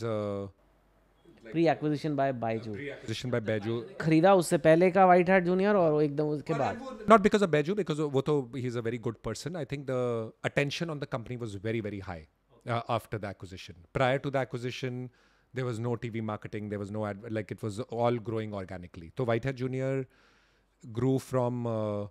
pre acquisition by Byju acquisition by Byju खरीदा उससे पहले का वाइट हार्ट जूनियर और एकदम उसके बाद not because of Byju because वो तो ही is a very good person I think the attention on the company was very very high Uh, after the acquisition. Prior to the acquisition, there was no TV marketing. There was no ad. Like it was all growing organically. So Whitehead Junior grew from uh,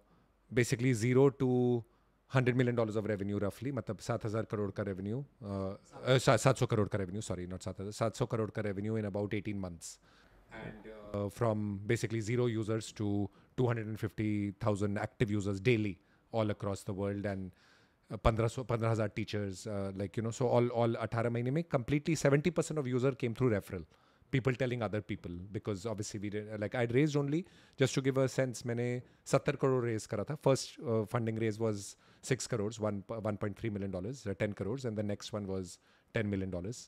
basically zero to hundred million dollars of revenue, roughly. मतलब सात करोड़ का revenue. सात uh, सौ करोड़ का revenue. Sorry, not सात सात सौ करोड़ का revenue in about eighteen months. And uh, from basically zero users to two hundred and fifty thousand active users daily all across the world and पंद्रह हज़ार teachers like you know so all all अठारह महीने में completely seventy percent of user came through referral people telling other people because obviously we like i raised only just to give a sense मैंने 70 crore raised. करा first uh, funding raise was 6 crores 1 1.3 million dollars 10 crores and the next one was 10 million dollars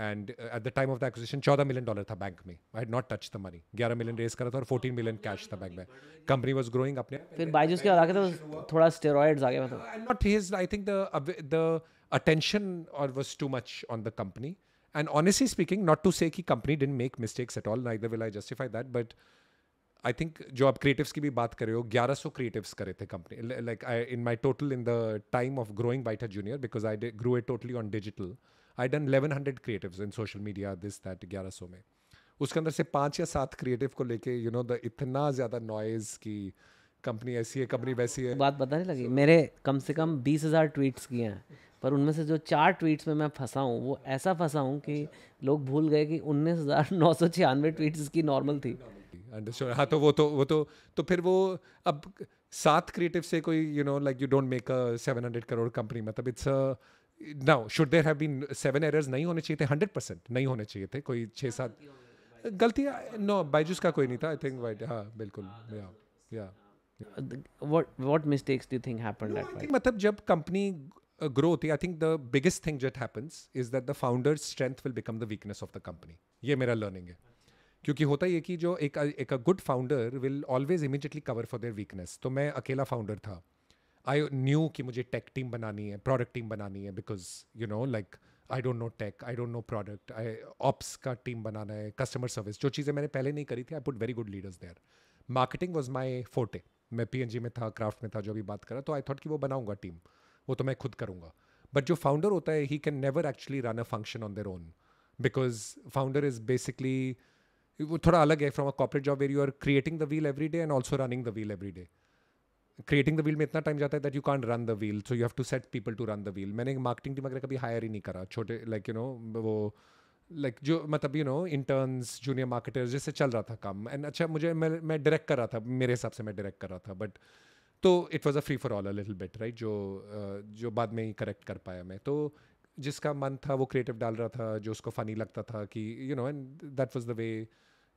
and at the time of the acquisition चौदह million dollar था bank में I had not touch the money ग्यारह million raise करा था और fourteen million cash था bank में company was growing अपने फिर बाइजूस के आगे तो थोड़ा स्टेरॉइड्स आ गया मतलब not his I think the the attention और was too much on the company and honestly speaking not to say कि company didn't make mistakes at all neither will I justify that but I think जो आप creatives की भी बात कर रहे हो ग्यारह सौ क्रिएटिव्स करे थे company like I in my total in the time of growing White Junior because I grow it totally on digital I done eleven hundred creative in social media this that ग्यारह सौ में उसके अंदर से पाँच या सात क्रिएटिव को लेके यू नो द इतना ज़्यादा नॉइज़ की कंपनी ऐसी है कंपनी वैसी है बात बताने लगी so, मेरे कम से कम बीस हज़ार ट्वीट्स किए हैं पर उनमें से जो चार ट्वीट्स में मैं फंसा हूँ वो ऐसा फंसा हूँ कि अच्छा। लोग भूल गए कि उन्नीस हज़ार नौ सौ छियानवे ट्वीट्स की नॉर्मल थी हाँ तो वो तो वो तो तो फिर वो अब सात क्रिएटिव से कोई you know like you don't make a seven hundred crore company मतलब it's now should there have been seven errors नहीं होने चाहिए थे हंड्रेड परसेंट नहीं होने चाहिए थे कोई छः सात गलती नो बाइजूस का कोई नहीं था आई थिंक वाइट हाँ बिल्कुल या या what what mistakes मतलब जब कंपनी ग्रो uh, होती है I think the biggest thing that happens is that the founder strength will become the weakness of the company ये मेरा लर्निंग है क्योंकि होता ये कि जो एक एक good founder will always immediately cover for their weakness तो मैं अकेला फाउंडर था आई न्यू कि मुझे टेक टीम बनानी है प्रोडक्ट टीम बनानी है because you know like I don't know tech I don't know product I ops का टीम बनाना है कस्टमर सर्विस जो चीज़ें मैंने पहले नहीं करी थी I put very good leaders there marketing was my forte मैं पी एन जी में था क्राफ्ट में था जो भी बात करा तो आई थॉट कि वो बनाऊंगा टीम वो तो मैं खुद करूँगा बट जो फाउंडर होता है he can never actually run a function on their own because founder is basically वो थोड़ा अलग है from a corporate job where you are creating the wheel every day and also running the wheel every day creating the wheel में इतना time जाता है that you can't run the wheel so you have to set people to run the wheel मैंने marketing team वगैरह कभी higher ही नहीं करा छोटे लाइक यू नो वो लाइक like, जो मतलब you know interns junior marketers जैसे चल रहा था काम एंड अच्छा मुझे मैं मैं डायरेक्ट कर रहा था मेरे हिसाब से मैं डायरेक्ट कर रहा था बट तो it was a free for all a little bit right जो जो बाद में ही करेक्ट कर पाया मैं तो जिसका मन था वो क्रिएटिव डाल रहा था जो उसको फ़नी लगता था कि you know and that was the way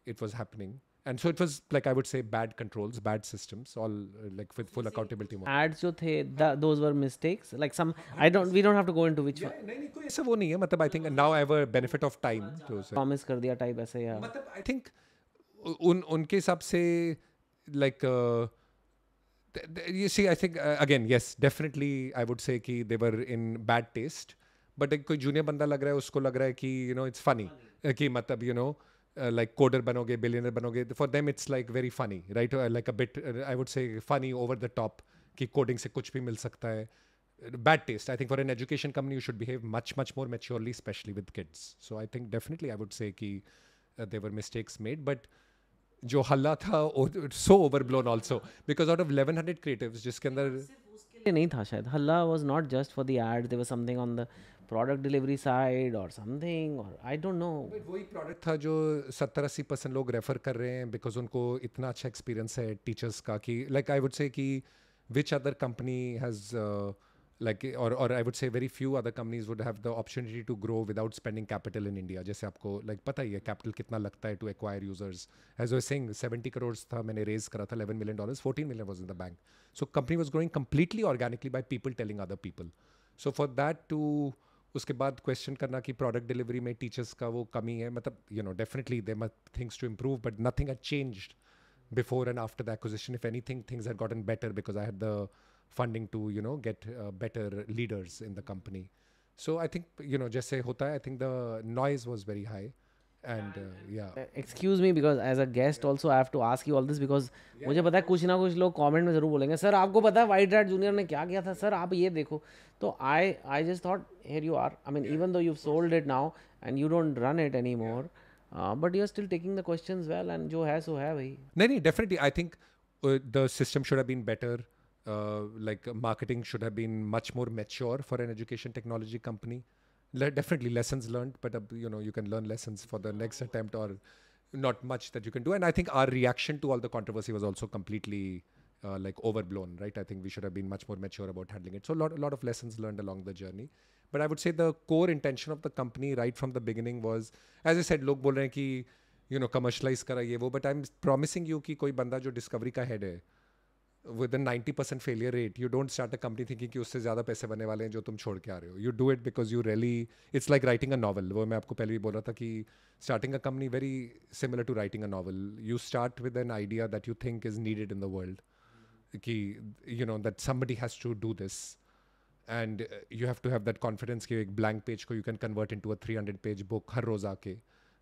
it was happening and so it was like i would say bad controls bad systems all uh, like with full accountability ads jo the those were mistakes like some i don't we don't have to go into which yeah, nahi nahi koi i think now i have a benefit of time to say promise kar diya type aise yeah matlab i think उन उनके हिसाब से like uh, you see i think uh, again yes definitely i would say ki they were in bad taste but एक कोई junior बंदा लग It's है उसको लग रहा है कि यू नो It's फनी कि मतलब you know you know, like coder बनोगे बिलियनर बनोगे for them it's like very funny right like a bit I would say funny over the top कि कोडिंग से कुछ भी मिल सकता है bad taste I think for an education company you should behave much much more maturely specially with kids so I think definitely I would say कि there were mistakes made but जो हल्ला था so over blown also because out of eleven hundred creative जिसके अंदर नहीं था शायद हल्ला was not just for there something on the product delivery side और समथिंग और आई डोंट नो वही प्रोडक्ट था जो सत्तर अस्सी परसेंट लोग रेफर कर रहे हैं बिकॉज उनको इतना अच्छा एक्सपीरियंस है टीचर्स का कि लाइक आई वुड से कि which other company has like और और I would say very few other companies would have the opportunity to grow without spending capital in India जैसे आपको लाइक like, पता ही है कैपिटल कितना लगता है टू एक्वायर यूजर्स एज ओ सिंग सेवेंटी करोड्स था मैंने रेज करा था eleven million dollars fourteen million was in the bank so company was growing completely organically by people telling other people so for that to उसके बाद क्वेश्चन करना कि प्रोडक्ट डिलीवरी में टीचर्स का वो कमी है मतलब you no definitely they must things to improve but nothing are change before and after the acquisition if anything things are gotten better because I have the funding to you know get better leaders in the company so I think you know जैसे होता है I think the noise was very high and uh, yeah uh, excuse me because as a guest also i have to ask you all this because yeah. mujhe pata hai kuch na kuch log comment mein zarur bolenge sir aapko pata hai white rat junior ne kya kiya tha sir aap ye dekho i i just thought here you are i mean even though you've sold it now and you don't run it anymore uh, but you're still taking the questions well and jo hai so hai bhai nahi nahi definitely i think the system should have been better like marketing should have been much more mature for an education technology company le- definitely lessons learned, but uh, you know you can learn lessons for the next attempt or not much that you can do. And I think our reaction to all the controversy was also completely uh, like overblown, right? I think we should have been much more mature about handling it. So a lot, a lot of lessons learned along the journey. But I would say the core intention of the company right from the beginning was, as I said, लोग बोल रहे हैं कि you no commercialise करा ये वो but I am promising you कि कोई बंदा जो डिस्कवरी का हेड है with a 90% failure rate you don't start a company thinking कि उससे ज़्यादा पैसे बनने वाले हैं जो तुम छोड़ के आ रहे हो you do it because you really it's like writing a novel वो मैं आपको पहले भी बोल रहा था कि starting a company very similar to writing a novel you start with an idea that you think is needed in the world कि you know that somebody has to do this and you have to have that confidence कि एक blank page को you can convert in into a three hundred page book हर रोज़ आके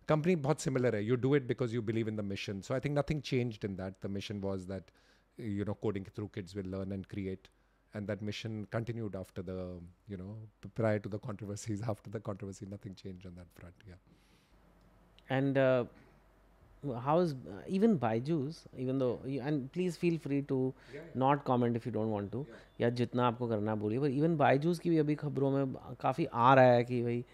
company बहुत similar है you do it because you believe in the mission so I think nothing changed in that the mission was that you know coding through kids will learn and create and that mission continued after the you know prior to the controversies <laughs> after the controversy nothing changed on that front yeah and uh, how is uh, even Jews, even though you, and please feel free to yeah, yeah. not comment if you don't want to या जितना आपको करना है बोलिए पर even Byju's की भी अभी खबरों में काफ़ी आ रहा है कि भाई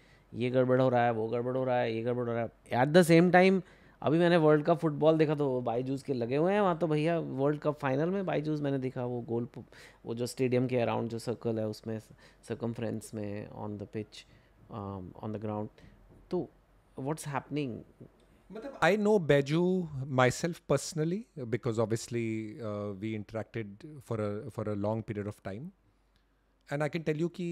ये गड़बड़ हो रहा है वो गड़बड़ हो रहा है ये गड़बड़ हो रहा है एट द सेम टाइम अभी मैंने वर्ल्ड कप फुटबॉल देखा तो बाईजूस के लगे हुए हैं वहाँ तो भैया वर्ल्ड कप फाइनल में बाईजूस मैंने देखा वो गोल वो जो स्टेडियम के अराउंड जो सर्कल है उसमें सर्कमफ्रेंस में on the pitch on the ground तो व्हाट्स हैपनिंग मतलब I know Byju myself personally because obviously we interacted for for a long period of time and I can tell you कि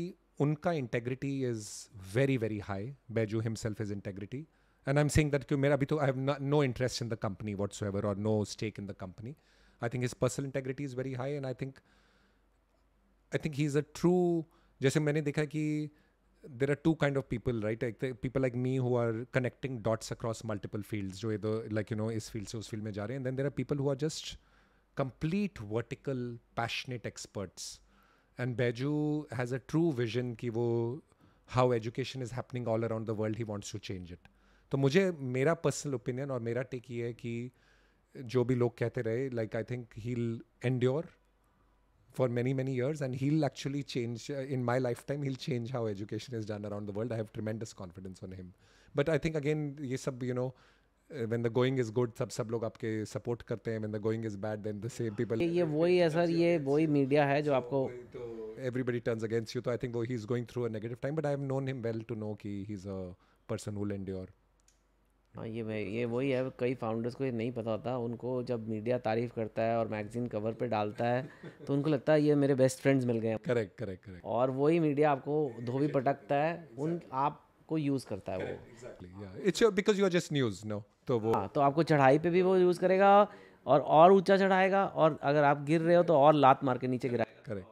उनका integrity is very very high Byju himself is integrity and i'm saying that mera abhi to i have no, no interest in the company whatsoever or no stake in the company i think his personal integrity is very high and i think i think he's a true जैसे मैंने देखा कि there are two kind of people right people like me who are connecting dots across multiple fields जो इधर like you know इस field से उस field में जा रहे हैं then there are people who are just complete vertical passionate experts and Byju has a true vision कि वो how education is happening all around the world he wants to change it तो मुझे मेरा पर्सनल ओपिनियन और मेरा take ये है कि जो भी लोग कहते रहे like I think he'll endure for many many years and he'll actually change in my lifetime he'll change how education is done around the world I have tremendous confidence on him but I think again ये सब you know when the going is good सब सब लोग आपके support करते हैं when the going is bad then the same people ये वही है सर ये वही मीडिया है जो आपको एवरीबडी टर्न्स अगेंस्ट यू तो आई थिंक तो वो he is going through a negative time but I have known him well to know कि he is a person who and हाँ ये भाई ये वही है कई फाउंडर्स को ये नहीं पता होता उनको जब मीडिया तारीफ़ करता है और मैगजीन कवर पे डालता है तो उनको लगता है ये मेरे बेस्ट फ्रेंड्स मिल गए करेक्ट करेक्ट करेक्ट और वही मीडिया आपको धोबी पटकता है उन आपको यूज़ करता है वो it's because you are just news know तो वो हाँ तो आपको चढ़ाई पे भी वो यूज़ करेगा और और ऊंचा चढ़ाएगा और अगर आप गिर रहे हो तो और लात मार के नीचे गिराएगा correct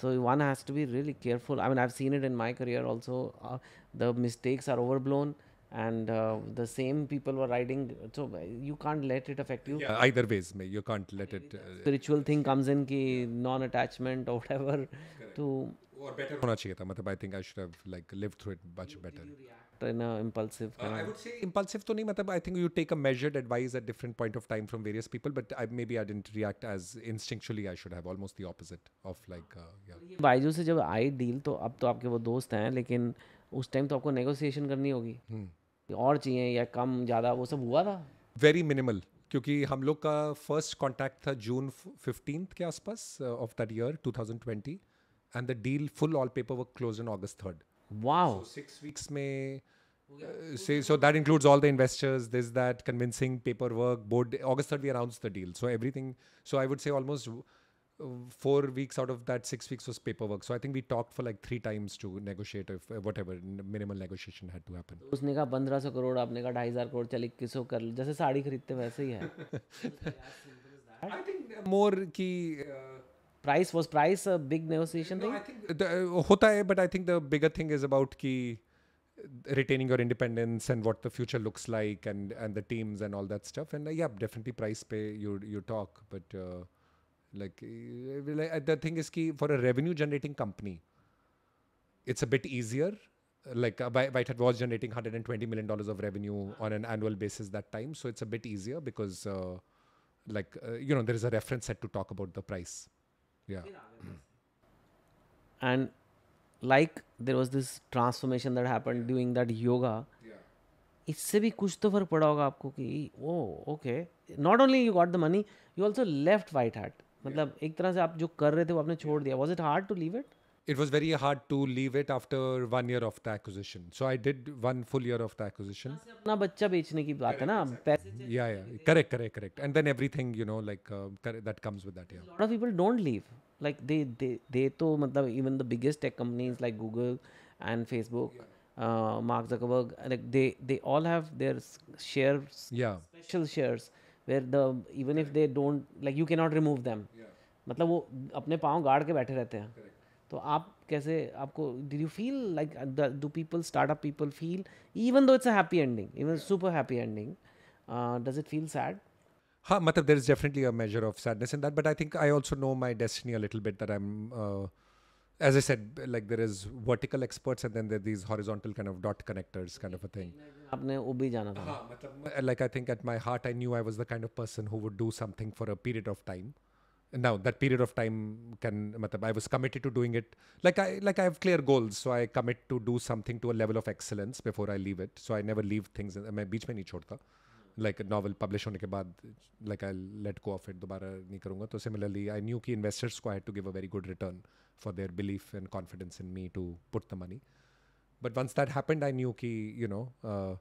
So one has to be really careful. I mean, I've seen it in my career also. Uh, the mistakes are overblown. and uh, the same people were riding so uh, you can't let it affect you yeah, either ways you can't let it uh, spiritual thing comes in ki yeah. non attachment or whatever Correct. to or better i think i should have like lived through it much you, better in a impulsive uh, i would say impulsive to nahi i think you take a measured advice at different point of time from various people but I, maybe i didn't react as instinctually i should have almost the opposite of like uh, yeah Byju से जब I deal तो अब तो आपके वो दोस्त हैं लेकिन उस to तो आपको नेगोशिएशन करनी होगी hmm. और चाहिए या कम ज़्यादा वो सब हुआ था वेरी मिनिमल क्योंकि हम लोग का फर्स्ट कॉन्टैक्ट था जून फिफ्टीन के आसपास of that year two thousand twenty and the deal full all paperwork close in August third wow six weeks में से so that includes all the investors this that convincing paperwork board August third we announce the deal so everything so I would say almost four weeks out of that six weeks was paperwork. So I think we talked for like three times to negotiate if whatever minimal negotiation had to happen. उसने कहा पंद्रह सौ करोड़ आपने कहा ढाई हजार करोड़ चल इक्कीस सौ कर जैसे साड़ी खरीदते वैसे ही है <laughs> I think more की uh, price was price a big negotiation no, thing. I think the, uh, होता है but I think the bigger thing is about की uh, retaining your independence and what the future looks like and and the teams and all that stuff and uh, yeah definitely price pay you you talk but uh, Eh, like the thing is key for a revenue generating company it's a bit easier like uh, Whitehead was generating 120 million dollars of revenue on an annual basis that time so it's a bit easier because uh, like uh, you know there is a reference set to talk about the price yeah mm-hmm. and like there was this transformation that happened during that yoga इससे भी कुछ तो फर्क पड़ा होगा आपको कि oh okay not only you got the money you also left white heart मतलब एक तरह से आप जो कर रहे थे वो आपने छोड़ दिया was it hard to leave it it was very hard to leave it after one year of the acquisition. So I did one full year of the acquisition. अपना बच्चा बेचने की बात है ना Yeah, yeah, correct, correct, correct. And then everything, you know, like uh, that comes with that. Yeah. A lot of people don't leave. Like they, they, they. तो मतलब even the biggest tech companies like Google and Facebook. Yeah. Uh, Mark Zuckerberg, like they, they all have their shares, yeah. special shares where the even if they don't like you cannot remove them मतलब वो अपने पाँव गाड़ के बैठे रहते हैं तो आप कैसे आपको did you feel like do people startup people feel even though it's a happy ending even super happy ending does it feel sad हाँ मतलब there is definitely a major of sadness in that but I think I also know my destiny a little bit that I am as I said, like there is vertical experts and then there are these horizontal kind of dot connectors kind of a thing. आपने वो भी जाना था हाँ, मतलब like I think at my heart I knew I was the kind of person who would do something for a period of time now that period of time can मतलब I was committed to doing it like I like I have clear goals so I commit to do something to a level of excellence before I leave it so I never leave things मैं बीच में नहीं छोड़ता like novel publish होने के बाद like I let go of it दोबारा नहीं करूंगा तो सिमिलरली आई न्यू की इन्वेस्टर्स को I had to give a very good return for their belief and confidence in me to put the money but once that happened i knew ki you know uh,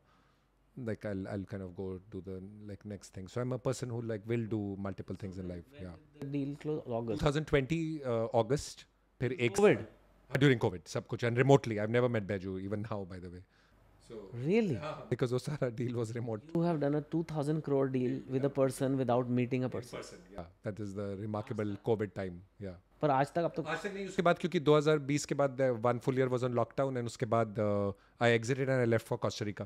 like I'll, I'll kind of go do the like next thing so i'm a person who like will do multiple things in life when yeah deal close august 2020 uh, august covid uh, during covid sab kuch and remotely i've never met beju even now by the way So, really? Yeah. Because Osara deal was remote. You have done a 2000 crore deal yeah. with yeah. a person without meeting a person. person yeah. yeah That is the remarkable COVID time. Yeah. पर आज तक अब तो आज तक नहीं उसके बाद क्योंकि 2020 के बाद one full year was on lockdown and उसके बाद I exited and I left for Costa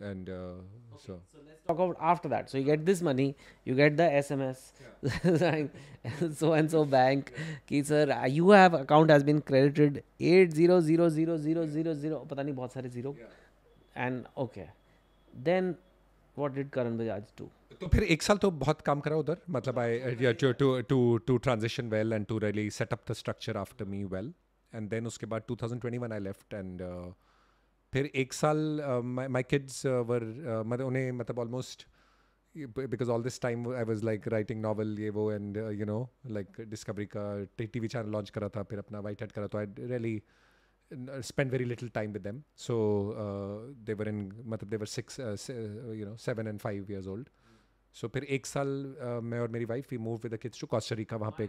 and uh, okay, so. so let's talk about after that. So you get this money, you get the SMS, yeah. so and so bank. Yeah. कि sir you have account has been credited zero zero zero zero zero zero zero पता नहीं बहुत सारे zero. And okay, then what did Karan Bajaj do? तो फिर एक साल तो बहुत काम करा उधर मतलब I to to to transition well and to really set up the structure after me well and then उसके बाद 2021 आई लेफ्ट एंड uh, फिर एक साल माई किड्स वर मतलब उन्हें मतलब almost because all this time I was like writing novel ये वो and you know like Discovery का टी वी चैनल लॉन्च करा था फिर अपना वाइट हेड करा तो I really spend very little time with them so they were in मतलब they were six you know seven and five years old so फिर एक साल मैं और मेरी wife we move with the kids to कॉस्टरिका वहाँ पे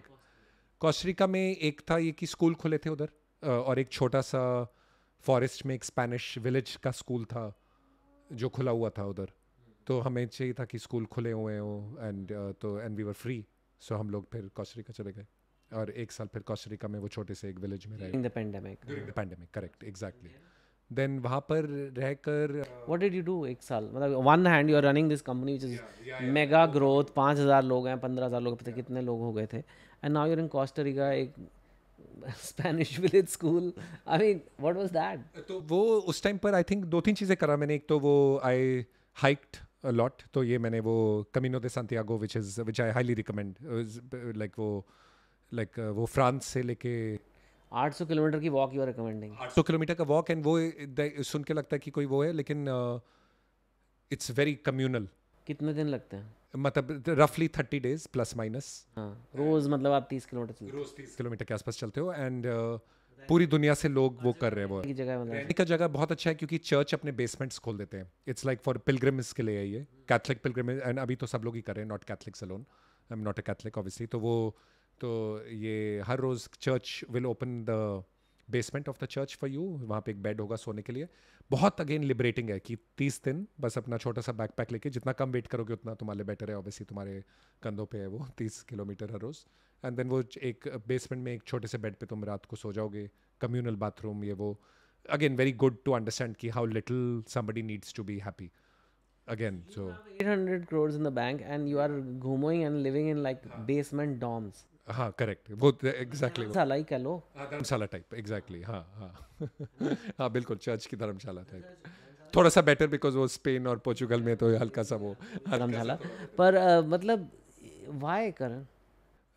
कॉस्टरिका में एक था ये कि स्कूल खुले थे उधर और एक छोटा सा फॉरेस्ट में एक स्पेनिश विलेज का स्कूल था जो खुला हुआ था उधर तो हमें चाहिए था कि स्कूल खुले हुए हों एंड uh, तो and we were free so हम लोग फिर कॉस्टरिका चले गए और एक साल फिर कॉस्टरिका में वो छोटे से एक विलेज में रहे पैंडेमिक करेक्ट एग्जैक्टली देन वहाँ पर रहकर वॉट डिड यू डू एक साल मतलब one hand you are running this company which is mega growth पाँच हज़ार लोग हैं पंद्रह हज़ार लोग पता कितने लोग हो गए थे and now you're in Costa Rica एक Spanish village school I mean what was that तो वो उस टाइम पर आई थिंक दो तीन चीज़ें करा मैंने एक तो वो आई हाइक्ड लॉट तो ये मैंने वो Camino de Santiago which is which I highly recommend like वो लाइक like, वो फ्रांस से लेके 800 किलोमीटर की walk you are recommending 800 kilometre का वॉक एंड वो सुन के लगता है कि कोई वो है लेकिन इट्स वेरी कम्यूनल कितने दिन लगते हैं मतलब रफली थर्टी डेज प्लस माइनस रोज मतलब आप तीस किलोमीटर रोज तीस किलोमीटर के आसपास चलते हो एंड uh, पूरी दुनिया से लोग वो कर रहे हैं वो का जगह बहुत अच्छा है क्योंकि चर्च अपने बेसमेंट्स खोल देते हैं इट्स लाइक फॉर पिलग्रिम्स के लिए ये कैथलिक पिलग्रिम एंड अभी तो सब लोग ही कर रहे हैं not Catholics alone I am not a Catholic obviously तो वो तो ये हर रोज़ church will open the basement of the church for you वहाँ पे एक बेड होगा सोने के लिए बहुत अगेन लिबरेटिंग है कि तीस दिन बस अपना छोटा सा बैकपैक लेके जितना कम वेट करोगे उतना तुम्हारे लिए बेटर है ऑब्वियसली तुम्हारे कंधों पे है वो <laughs> तीस किलोमीटर हर रोज़ एंड देन वो एक बेसमेंट में एक छोटे से बेड पे तुम रात को सो जाओगे कम्यूनल बाथरूम ये वो again very good to understand कि how little somebody needs to be happy again you so 800 crores in the bank and you are ghumoi and living in like yeah. हाँ। basement dorms हाँ correct वो exactly तो धर्मशाला ही कह लो हाँ, धर्मशाला type exactly हाँ हाँ <laughs> हाँ बिल्कुल चर्च की धर्मशाला टाइप थोड़ा सा बेटर बिकॉज वो स्पेन और पोर्चुगल में तो हल्का सा वो धर्मशाला पर मतलब वाई करण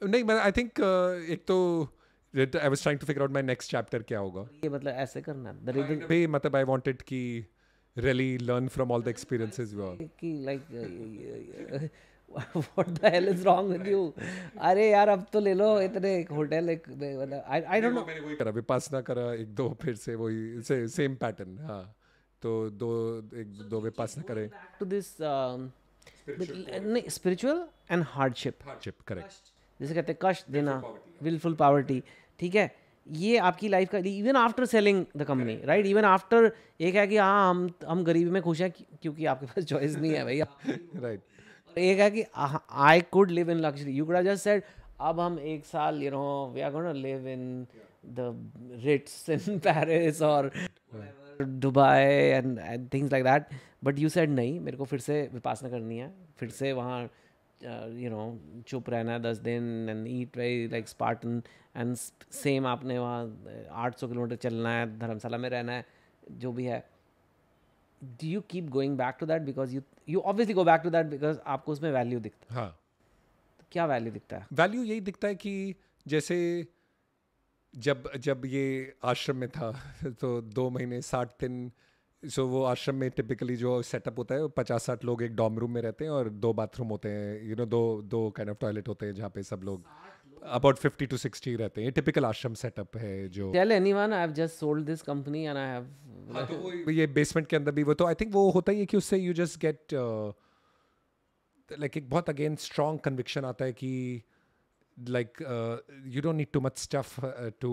नहीं मैं आई थिंक एक तो I was trying to figure out my next chapter क्या होगा ये मतलब ऐसे करना द रीजन पे मतलब आई वांटेड कि really learn from all the experiences we are. Like <laughs> what the hell is wrong with you अरे यार अब तो ले लो इतने एक होटल एक मतलब आई आई डोंट नो मैंने वही करा विपासना करा एक दो फिर से वही से, सेम पैटर्न हाँ तो दो एक दो विपासना करे to this spiritual and hardship hardship correct जैसे कहते हैं कष्ट देना विलफुल पावर्टी हाँ। ठीक है ये आपकी लाइफ का even after selling the company right even after एक है कि हाँ हम हम गरीबी में खुश हैं क्योंकि आपके पास चॉइस नहीं है भैया राइट <laughs> right. एक है कि I could live in luxury you could just said अब हम एक साल you know we are gonna live in the Ritz in Paris और Dubai and things like that but you said नहीं मेरे को फिर से विपासना करनी है फिर से वहाँ यू uh, नो चुप रहना दस दिन and eat very like Spartan and same आपने वहाँ uh, आठ सौ किलोमीटर चलना है धर्मशाला में रहना है जो भी है do you keep going back to that because you you obviously go back to that because आपको उसमें वैल्यू दिखता हाँ तो क्या वैल्यू दिखता है वैल्यू यही दिखता है कि जैसे जब जब ये आश्रम में था <laughs> तो दो महीने साठ दिन सो so, वो आश्रम में टिपिकली जो सेटअप होता है पचास साठ लोग एक डॉम रूम में रहते हैं और दो बाथरूम होते हैं यू you नो know, दो दो काइंड ऑफ टॉयलेट होते हैं जहाँ पे सब लोग about 50 to 60 रहते हैं टिपिकल आश्रम सेटअप है जो tell anyone I have just sold this company and I have ये बेसमेंट के अंदर भी वो तो आई थिंक वो होता ही है कि उससे यू जस्ट गेट लाइक एक बहुत अगेन स्ट्रॉन्ग कन्विक्शन आता है कि like you don't need too much stuff to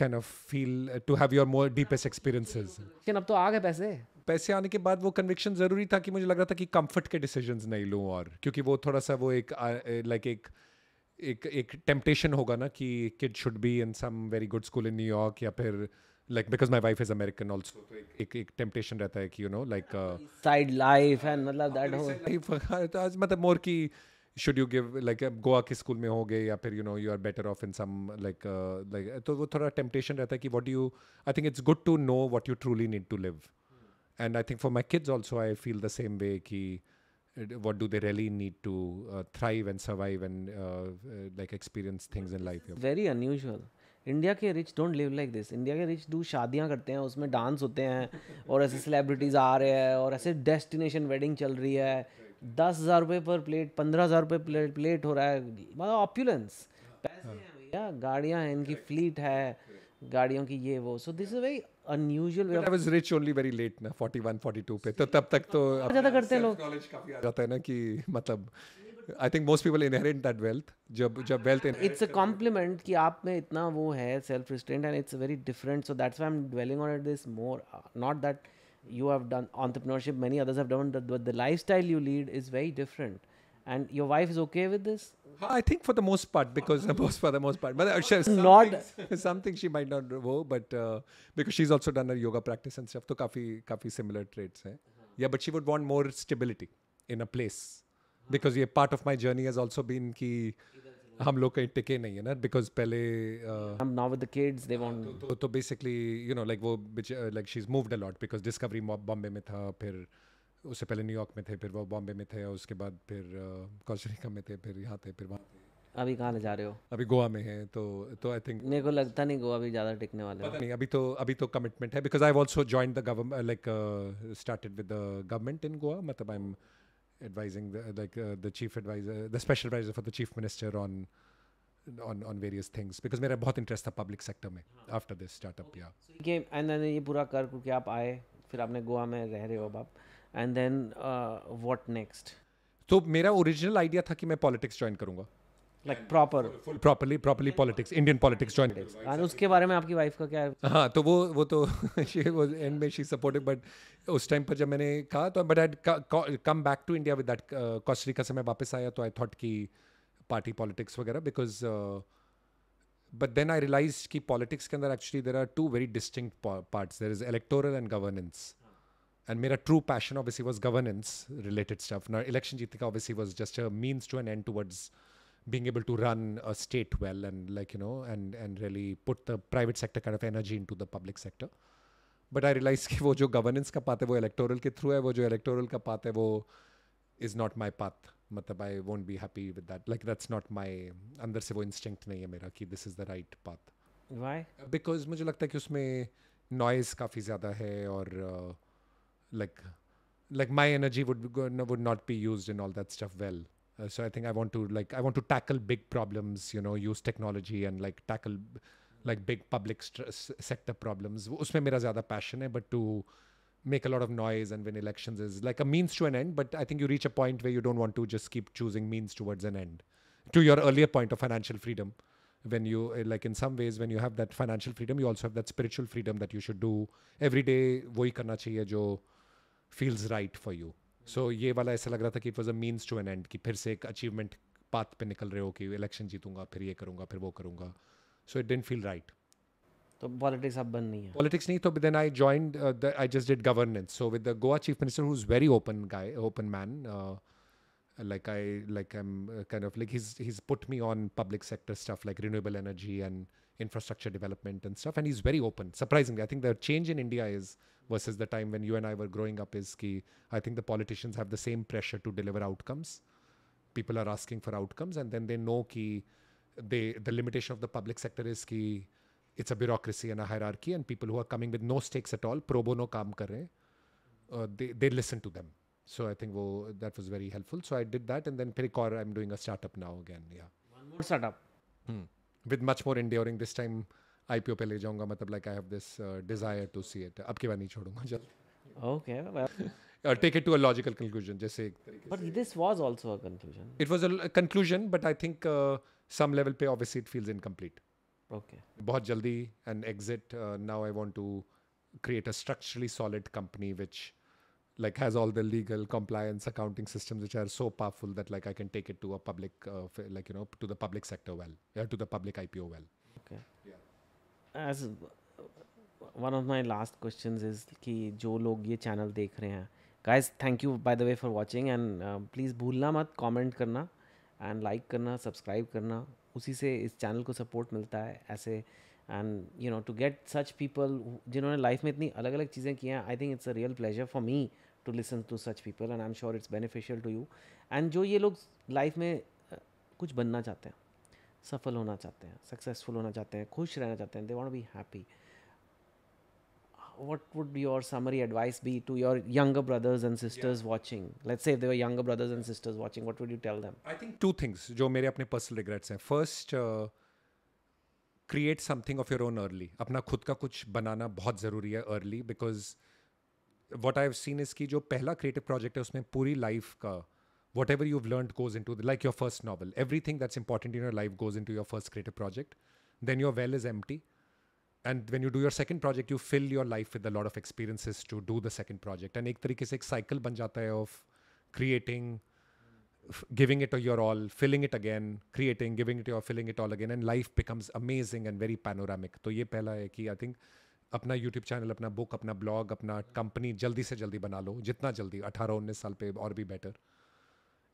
kind of feel uh, to have your more deepest experiences. kin ab to आ गए पैसे आने के बाद वो कन्विक्शन जरूरी था कि मुझे लग रहा था कि कंफर्ट के डिसीजंस नहीं लूँ और क्योंकि वो थोड़ा सा वो एक लाइक uh, like एक एक एक टेम्पटेशन होगा ना कि kid should be in some very good school in New York या फिर like because my wife is American also तो एक एक टेम्पटेशन रहता है कि you know like side life and मतलब दैट हो हाँ, तो मतलब मोर की should you give like Goa के स्कूल में हो गए या फिर you know you are better off in some like like तो वो थोड़ा टेम्पटेशन रहता है कि what you I think it's good to know what you truly need to live and I think for my kids also I feel the same way की what do they really need to uh, thrive and survive and uh, uh like experience things in life very unusual India के rich don't live like this India के rich do शादियाँ करते हैं उसमें dance होते हैं और ऐसे सेलिब्रिटीज़ आ रहे हैं और ऐसे डेस्टिनेशन वेडिंग चल रही है दस हज़ार रुपये पर प्लेट पंद्रह हज़ार रुपये प्लेट प्लेट हो रहा है मतलब ऑप्यूलेंस पैसे हैं भैया गाड़ियाँ हैं इनकी फ्लीट है गाड़ियों की ये वो so this is very unusual I was rich only very late ना 41 42 पे तो तब तक तो हाँ, ज़्यादा करते लोग नॉलेज काफी आ जाता है ना कि मतलब I think most people inherit that wealth जब जब वेल्थ इट्स अ कॉम्प्लीमेंट कि आप में इतना वो है self restraint and it's very different so that's why I am dwelling on it this more not that you have done entrepreneurship many others have done the lifestyle you lead is very different And your wife is okay with this? I think for the most part, because most for the most part, but uh, not <laughs> something she might not know, but uh, because she's also done her yoga practice and stuff, so coffee, coffee, similar traits eh? Yeah, but she would want more stability in a place because part of my journey has also been कि हम लोग कहीं टिके नहीं है ना because पहले हम now with the kids they want तो तो बेसिकली यू नो लाइक वो like she is moved a lot because Discovery Bombay में था फिर uh, उससे पहले न्यूयॉर्क में थे फिर वो बॉम्बे में थे और उसके बाद फिर कॉस्टरिका में थे फिर यहाँ थे फिर वहाँ अभी कहाँ जा रहे हो अभी गोवा में है तो तो आई थिंक मेरे को लगता नहीं गोवा भी ज़्यादा टिकने वाला नहीं अभी तो अभी तो कमिटमेंट है because I also join the government like started with the government in Goa मतलब I am advising like the chief adviser the special adviser for the chief minister on minister on on on various things because मेरा बहुत interest था public sector में after this startup yeah and then ये पूरा कर क्योंकि आप आए फिर आपने गोवा में रह रहे हो अब आप एंड देन वॉट नेक्स्ट तो मेरा ओरिजिनल आइडिया था कि मैं पॉलिटिक्स ज्वाइन करूंगा like proper properly properly politics Indian politics join and उसके बारे में आपकी वाइफ का क्या है हाँ तो वो वो तो एंड <laughs> में शी सपोर्टेड बट उस टाइम पर जब मैंने कहा तो but I come back to India with that Costa Rica से मैं वापस आया तो आई थॉट कि पार्टी पॉलिटिक्स वगैरह because but then I realise कि पॉलिटिक्स के अंदर actually there are two very distinct parts there is electoral and governance and my true passion obviously was governance related stuff. Now elections, election think, obviously was just a means to an end towards being able to run a state well and like you know and and really put the private sector kind of energy into the public sector. But I realized that <laughs> the governance path wo electoral path is not my path. Matab, I won't be happy with that. Like that's not my under se instinct nahi hai mera this is the right path. Why? Because mujhe lagta hai ki usme noise kafi zyada hai like like my energy would would not be used in all that stuff well. Uh, so I think I want to like I want to tackle big problems, you know, use technology and like tackle like big public sector problems. उसमें मेरा ज़्यादा passion है, but to make a lot of noise and win elections is like a means to an end. But I think you reach a point where you don't want to just keep choosing means towards an end. To your earlier point of financial freedom, when you eh, like in some ways when you have that financial freedom, you also have that spiritual freedom that you should do every day. वही करना चाहिए जो feels right for you so ये वाला ऐसा लग रहा था कि it was a means to an end कि फिर से एक अचीवमेंट पाथ पे निकल रहे हो कि इलेक्शन जीतूंगा फिर ये करूंगा फिर वो करूंगा so it didn't feel right तो पॉलिटिक्स अब बंद नहीं है पॉलिटिक्स नहीं तो then I join I just did governance so with Goa chief minister who is very open guy open man like I like I am kind of like his his put me on public sector stuff like renewable energy and infrastructure development and stuff and is very open surprising I think the change in India is versus the time when you and I were growing up is key. I think the politicians have the same pressure to deliver outcomes. People are asking for outcomes, and then they know key. they the limitation of the public sector is key. it's a bureaucracy and a hierarchy, and people who are coming with no stakes at all, pro bono kaam kar rahe, uh, they they listen to them. So I think wo, that was very helpful. So I did that, and then Pericor, I'm doing a startup now again. Yeah, one more startup. Hmm. With much more enduring this time I P O पे ले जाऊँगा मतलब like I have this desire to see it अब की बार नहीं छोड़ूंगा जल्द okay take it to a logical conclusion जैसे but this was also a conclusion it was a conclusion but I think some level पे obviously it feels incomplete okay बहुत जल्दी and exit now I want to create a structurally solid company which like has all the legal compliance accounting systems which are so powerful that like i can take it to a public uh, like you know to the public sector well yeah, to the public ipo well okay yeah. As one of my last question is कि जो लोग ये channel देख रहे हैं guys thank you by the way for watching and please भूलना मत comment करना एंड लाइक like करना सब्सक्राइब करना उसी से इस चैनल को सपोर्ट मिलता है ऐसे and you know to get such people जिन्होंने लाइफ में इतनी अलग अलग चीज़ें की हैं I think it's a real pleasure for me to listen to such people and I am sure it's beneficial to you and जो ये लोग लाइफ में uh, कुछ बनना चाहते हैं सफल होना चाहते हैं सक्सेसफुल होना चाहते हैं खुश रहना चाहते हैं they want be happy what would be your summary advice be to your young brothers and sisters watching let's if there young brothers and sisters watching what would you tell them I think two things जो मेरे अपने personal regrets हैं first create something of your own early अपना खुद का कुछ बनाना बहुत ज़रूरी है early because what I have seen इसकी जो पहला क्रिएटिव प्रोजेक्ट है उसमें पूरी लाइफ का whatever you've learned goes into the, like your first novel everything that's important in your life goes into your first creative project then your well is empty and when you do your second project you fill your life with a lot of experiences to do the second project and ek tarike se ek cycle ban jata hai of creating giving it your all filling it again creating giving it your filling it all again and life becomes amazing and very panoramic to ye pehla hai ki i think अपना YouTube channel अपना book अपना blog अपना company जल्दी से जल्दी बना लो जितना जल्दी अठारह उन्नीस साल पे और भी better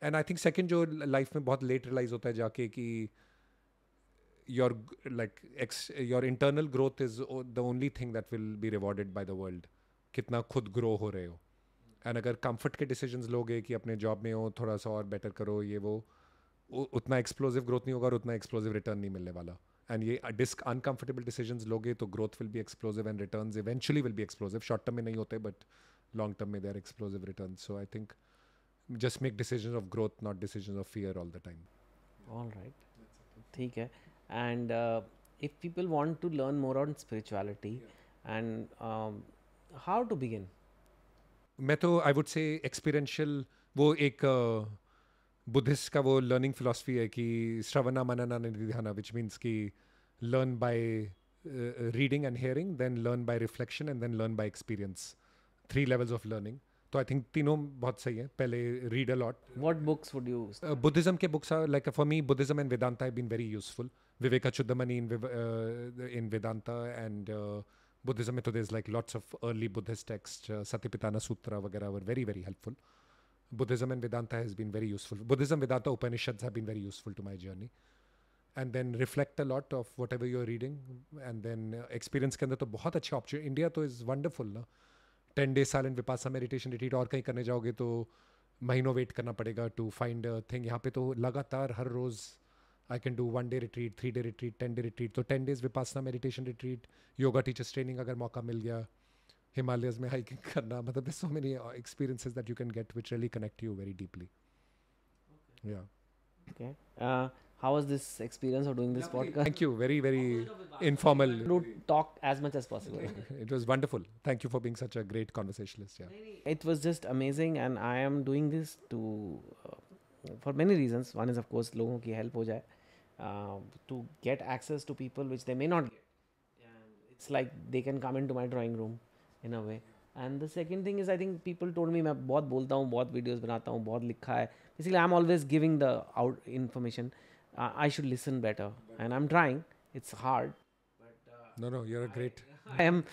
and I think second जो लाइफ में बहुत लेट रियलाइज होता है जाके कि your like X your internal growth is the only thing that will be rewarded by the world कितना खुद ग्रो हो रहे हो एंड अगर कंफर्ट के डिसीजन लोगे कि अपने जॉब में हो थोड़ा सा और बेटर करो ये वो उतना एक्सप्लोजिव ग्रोथ नहीं होगा और उतना एक्सप्लोजिव रिटर्न नहीं मिलने वाला एंड ये डिस्क अनकंफर्टेबल डिसीजन लोगे तो growth will be explosive and return eventually will be explosive short term में नहीं होते बट लॉन्ग टर्म में they are explosive return so I think just make decisions of growth not decisions of fear all the time all right ठीक है and uh, if people want to learn more on spirituality and um, how to begin मैं तो I would से experiential वो एक Buddhist uh, का वो learning philosophy है कि श्रवणा मनना निधिध्याना विच मीन्स कि learn by reading and hearing then learn by reflection and then learn by experience three levels of learning तो आई थिंक तीनों बहुत सही है पहले read a lot what books Buddhism के books are like for me Buddhism and Vedanta has been very useful Vivekachudamani in in Vedanta and Buddhism में तो there is like lots of early Buddhist text सत्यपिताना सूत्र वगैरह were very very helpful Buddhism and Vedanta has been very useful Buddhism Vedanta Upanishad have been very useful to my journey and then reflect a lot of what ever your reading and then experience के अंदर तो बहुत अच्छे option India तो is wonderful ना ten day silent Vipassana meditation retreat और कहीं करने जाओगे तो महीनों वेट करना पड़ेगा टू फाइंड थिंग यहाँ पे तो लगातार हर रोज़ I can do one day retreat three day retreat ten day retreat तो ten days Vipassana meditation retreat yoga teachers training अगर मौका मिल गया हिमालयस में हाइकिंग <laughs> करना मतलब so many experiences that you can get which really connect you very deeply या how was this experience of doing this podcast? Thank you. Very, very informal. To talk as much as possible. <laughs> it was wonderful. Thank you for being such a great conversationalist. Yeah. It was just amazing, and I am doing this to uh, for many reasons. One is of course लोगों की help हो जाए uh, to get access to people which they may not get. it's like they can come into my drawing room in a way. And the second thing is, I think people told me, मैं बहुत बोलता हूँ बहुत videos बनाता हूँ बहुत लिखा है इसलिए I am always giving the uh, I should listen better. And I'm trying. It's hard. But, uh, no, no, you're a great. I, <laughs> I am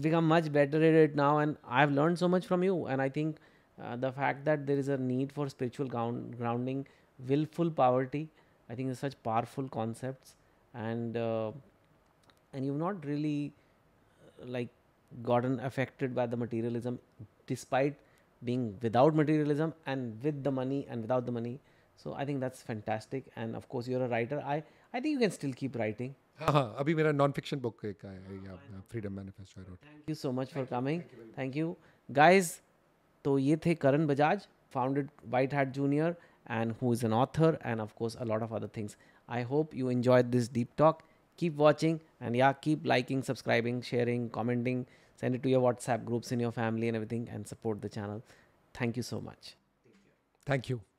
become much better at it now, and I've learned so much from you. And I think uh, the fact that there is a need for spiritual ground, grounding, willful poverty, I think is such powerful concepts, and uh, and you've not really uh, like gotten affected by the materialism, despite being without materialism and with the money and without the money so i think that's fantastic and of course you're a writer i i think you can still keep writing uh-huh. abhi mera non-fiction book freedom manifesto i wrote thank you so much for coming thank you, guys to ye the karan bajaj founded white hat junior and who is an author and of course a lot of other things i hope you enjoyed this deep talk keep watching and yeah keep liking subscribing sharing commenting send it to your whatsapp groups in your family and everything and support the channel thank you so much thank you.